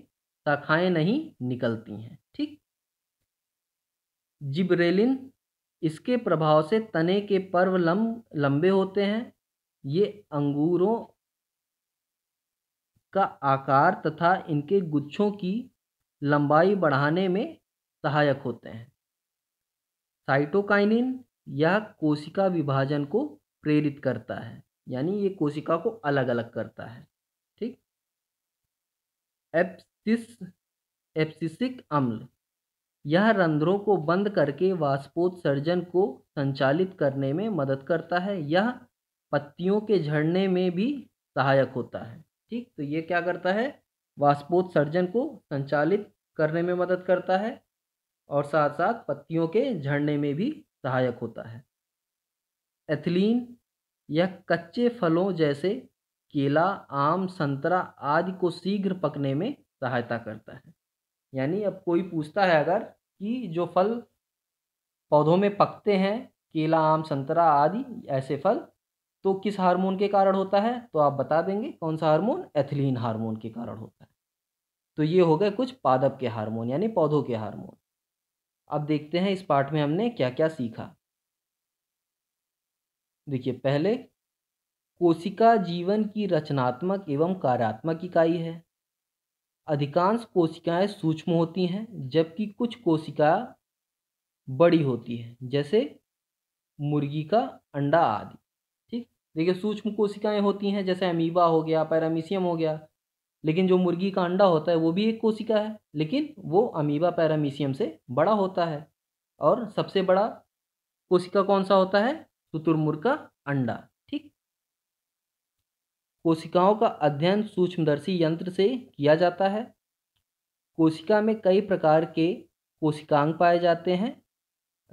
शाखाएं नहीं निकलती हैं ठीक जिब्रेलिन इसके प्रभाव से तने के पर्व लम लंबे होते हैं ये अंगूरों का आकार तथा इनके गुच्छों की लंबाई बढ़ाने में सहायक होते हैं साइटोकाइनिन यह कोशिका विभाजन को प्रेरित करता है यानी ये कोशिका को अलग अलग करता है ठीक एप्सिस एप्सिसिक अम्ल यह रंध्रों को बंद करके वाष्पोत्सर्जन को संचालित करने में मदद करता है यह पत्तियों के झड़ने में भी सहायक होता है ठीक तो ये क्या करता है वाष्पोत्सर्जन को संचालित करने में मदद करता है और साथ साथ पत्तियों के झड़ने में भी सहायक होता है एथिलीन यह कच्चे फलों जैसे केला आम संतरा आदि को शीघ्र पकने में सहायता करता है यानी अब कोई पूछता है अगर कि जो फल पौधों में पकते हैं केला आम संतरा आदि ऐसे फल तो किस हार्मोन के कारण होता है तो आप बता देंगे कौन सा हार्मोन एथिलीन हार्मोन के कारण होता है तो ये हो गए कुछ पादप के हार्मोन यानी पौधों के हार्मोन अब देखते हैं इस पाठ में हमने क्या क्या सीखा देखिए पहले कोशिका जीवन की रचनात्मक एवं कार्यात्मक इकाई है अधिकांश कोशिकाएं सूक्ष्म होती हैं जबकि कुछ कोशिका बड़ी होती है जैसे मुर्गी का अंडा आदि देखिए सूक्ष्म कोशिकाएं होती हैं जैसे अमीबा हो गया पैरामीशियम हो गया लेकिन जो मुर्गी का अंडा होता है वो भी एक कोशिका है लेकिन वो अमीबा पैरामीशियम से बड़ा होता है और सबसे बड़ा कोशिका कौन सा होता है शुतुरमुर्ग का अंडा ठीक कोशिकाओं का अध्ययन सूक्ष्मदर्शी यंत्र से किया जाता है कोशिका में कई प्रकार के कोशिकांग पाए जाते हैं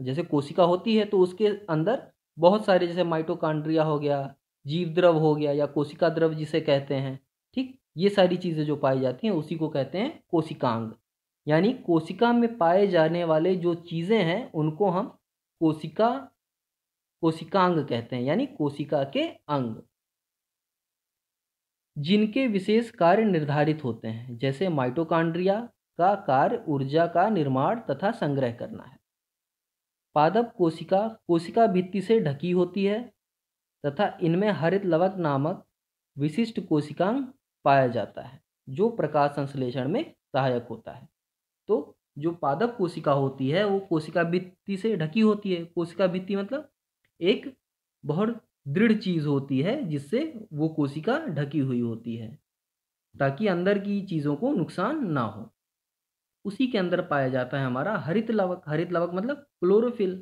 जैसे कोशिका होती है तो उसके अंदर बहुत सारे जैसे माइटोकांड्रिया हो गया जीव द्रव हो गया या कोशिका द्रव जिसे कहते हैं ठीक ये सारी चीज़ें जो पाई जाती हैं उसी को कहते हैं कोशिकांग यानी कोशिका में पाए जाने वाले जो चीज़ें हैं उनको हम कोशिका कोशिकांग कहते हैं यानी कोशिका के अंग जिनके विशेष कार्य निर्धारित होते हैं जैसे माइटोकांड्रिया का कार्य ऊर्जा का निर्माण तथा संग्रह करना है पादप कोशिका कोशिका भित्ति से ढकी होती है तथा इनमें हरित लवक नामक विशिष्ट कोशिकांग पाया जाता है जो प्रकाश संश्लेषण में सहायक होता है तो जो पादप कोशिका होती है वो कोशिका भित्ति से ढकी होती है कोशिका भित्ति मतलब एक बहुत दृढ़ चीज़ होती है जिससे वो कोशिका ढकी हुई होती है ताकि अंदर की चीज़ों को नुकसान ना हो उसी के अंदर पाया जाता है हमारा हरित लवक हरित लवक मतलब क्लोरोफिल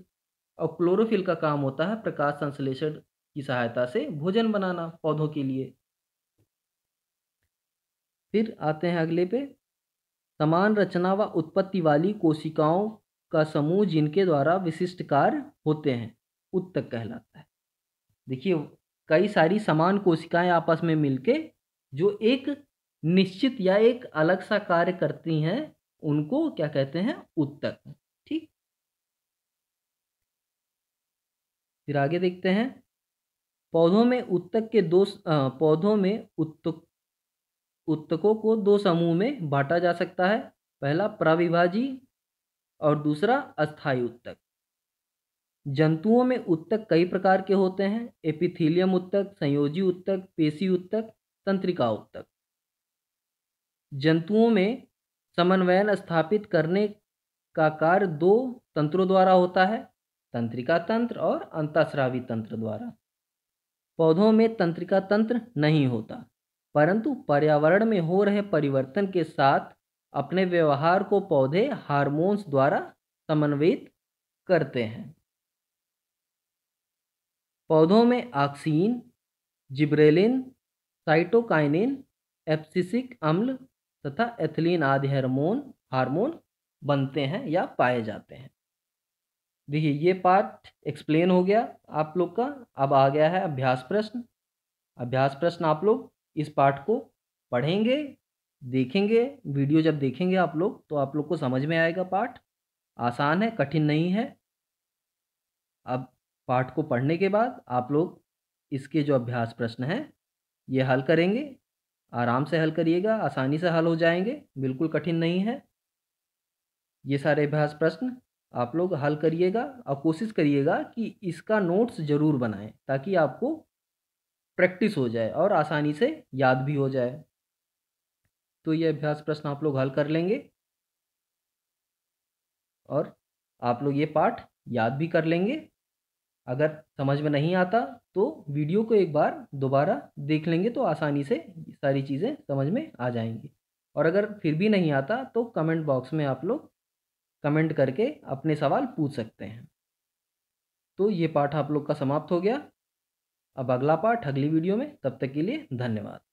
और क्लोरोफिल का काम होता है प्रकाश संश्लेषण की सहायता से भोजन बनाना पौधों के लिए फिर आते हैं अगले पे समान रचना व उत्पत्ति वाली कोशिकाओं का समूह जिनके द्वारा विशिष्ट कार्य होते हैं उत्तक कहलाता है देखिए कई सारी समान कोशिकाएं आपस में मिलके जो एक निश्चित या एक अलग सा कार्य करती हैं उनको क्या कहते हैं उत्तक ठीक फिर आगे देखते हैं पौधों में उत्तक के दो पौधों में उत्तक उत्तकों को दो समूह में बांटा जा सकता है पहला प्रविभाजी और दूसरा अस्थायी उत्तक जंतुओं में उत्तक कई प्रकार के होते हैं एपिथीलियम उत्तक संयोजी उत्तक पेशी उत्तक तंत्रिका उत्तक जंतुओं में समन्वयन स्थापित करने का कार्य दो तंत्रों द्वारा होता है तंत्रिका तंत्र और अंतस्रावी तंत्र द्वारा पौधों में तंत्रिका तंत्र नहीं होता परंतु पर्यावरण में हो रहे परिवर्तन के साथ अपने व्यवहार को पौधे हार्मोन्स द्वारा समन्वित करते हैं पौधों में ऑक्सीन जिब्रेलिन साइटोकाइनिन एप्सिसिक अम्ल तथा एथिलीन आदि हार्मोन हार्मोन बनते हैं या पाए जाते हैं देखिए ये पार्ट एक्सप्लेन हो गया आप लोग का अब आ गया है अभ्यास प्रश्न अभ्यास प्रश्न आप लोग इस पार्ट को पढ़ेंगे देखेंगे वीडियो जब देखेंगे आप लोग तो आप लोग को समझ में आएगा पाठ आसान है कठिन नहीं है अब पाठ को पढ़ने के बाद आप लोग इसके जो अभ्यास प्रश्न हैं ये हल करेंगे आराम से हल करिएगा आसानी से हल हो जाएंगे बिल्कुल कठिन नहीं है ये सारे अभ्यास प्रश्न आप लोग हल करिएगा और कोशिश करिएगा कि इसका नोट्स ज़रूर बनाएं ताकि आपको प्रैक्टिस हो जाए और आसानी से याद भी हो जाए तो ये अभ्यास प्रश्न आप लोग हल कर लेंगे और आप लोग ये पाठ याद भी कर लेंगे अगर समझ में नहीं आता तो वीडियो को एक बार दोबारा देख लेंगे तो आसानी से सारी चीज़ें समझ में आ जाएंगी और अगर फिर भी नहीं आता तो कमेंट बॉक्स में आप लोग कमेंट करके अपने सवाल पूछ सकते हैं तो ये पाठ आप लोग का समाप्त हो गया अब अगला पाठ अगली वीडियो में तब तक के लिए धन्यवाद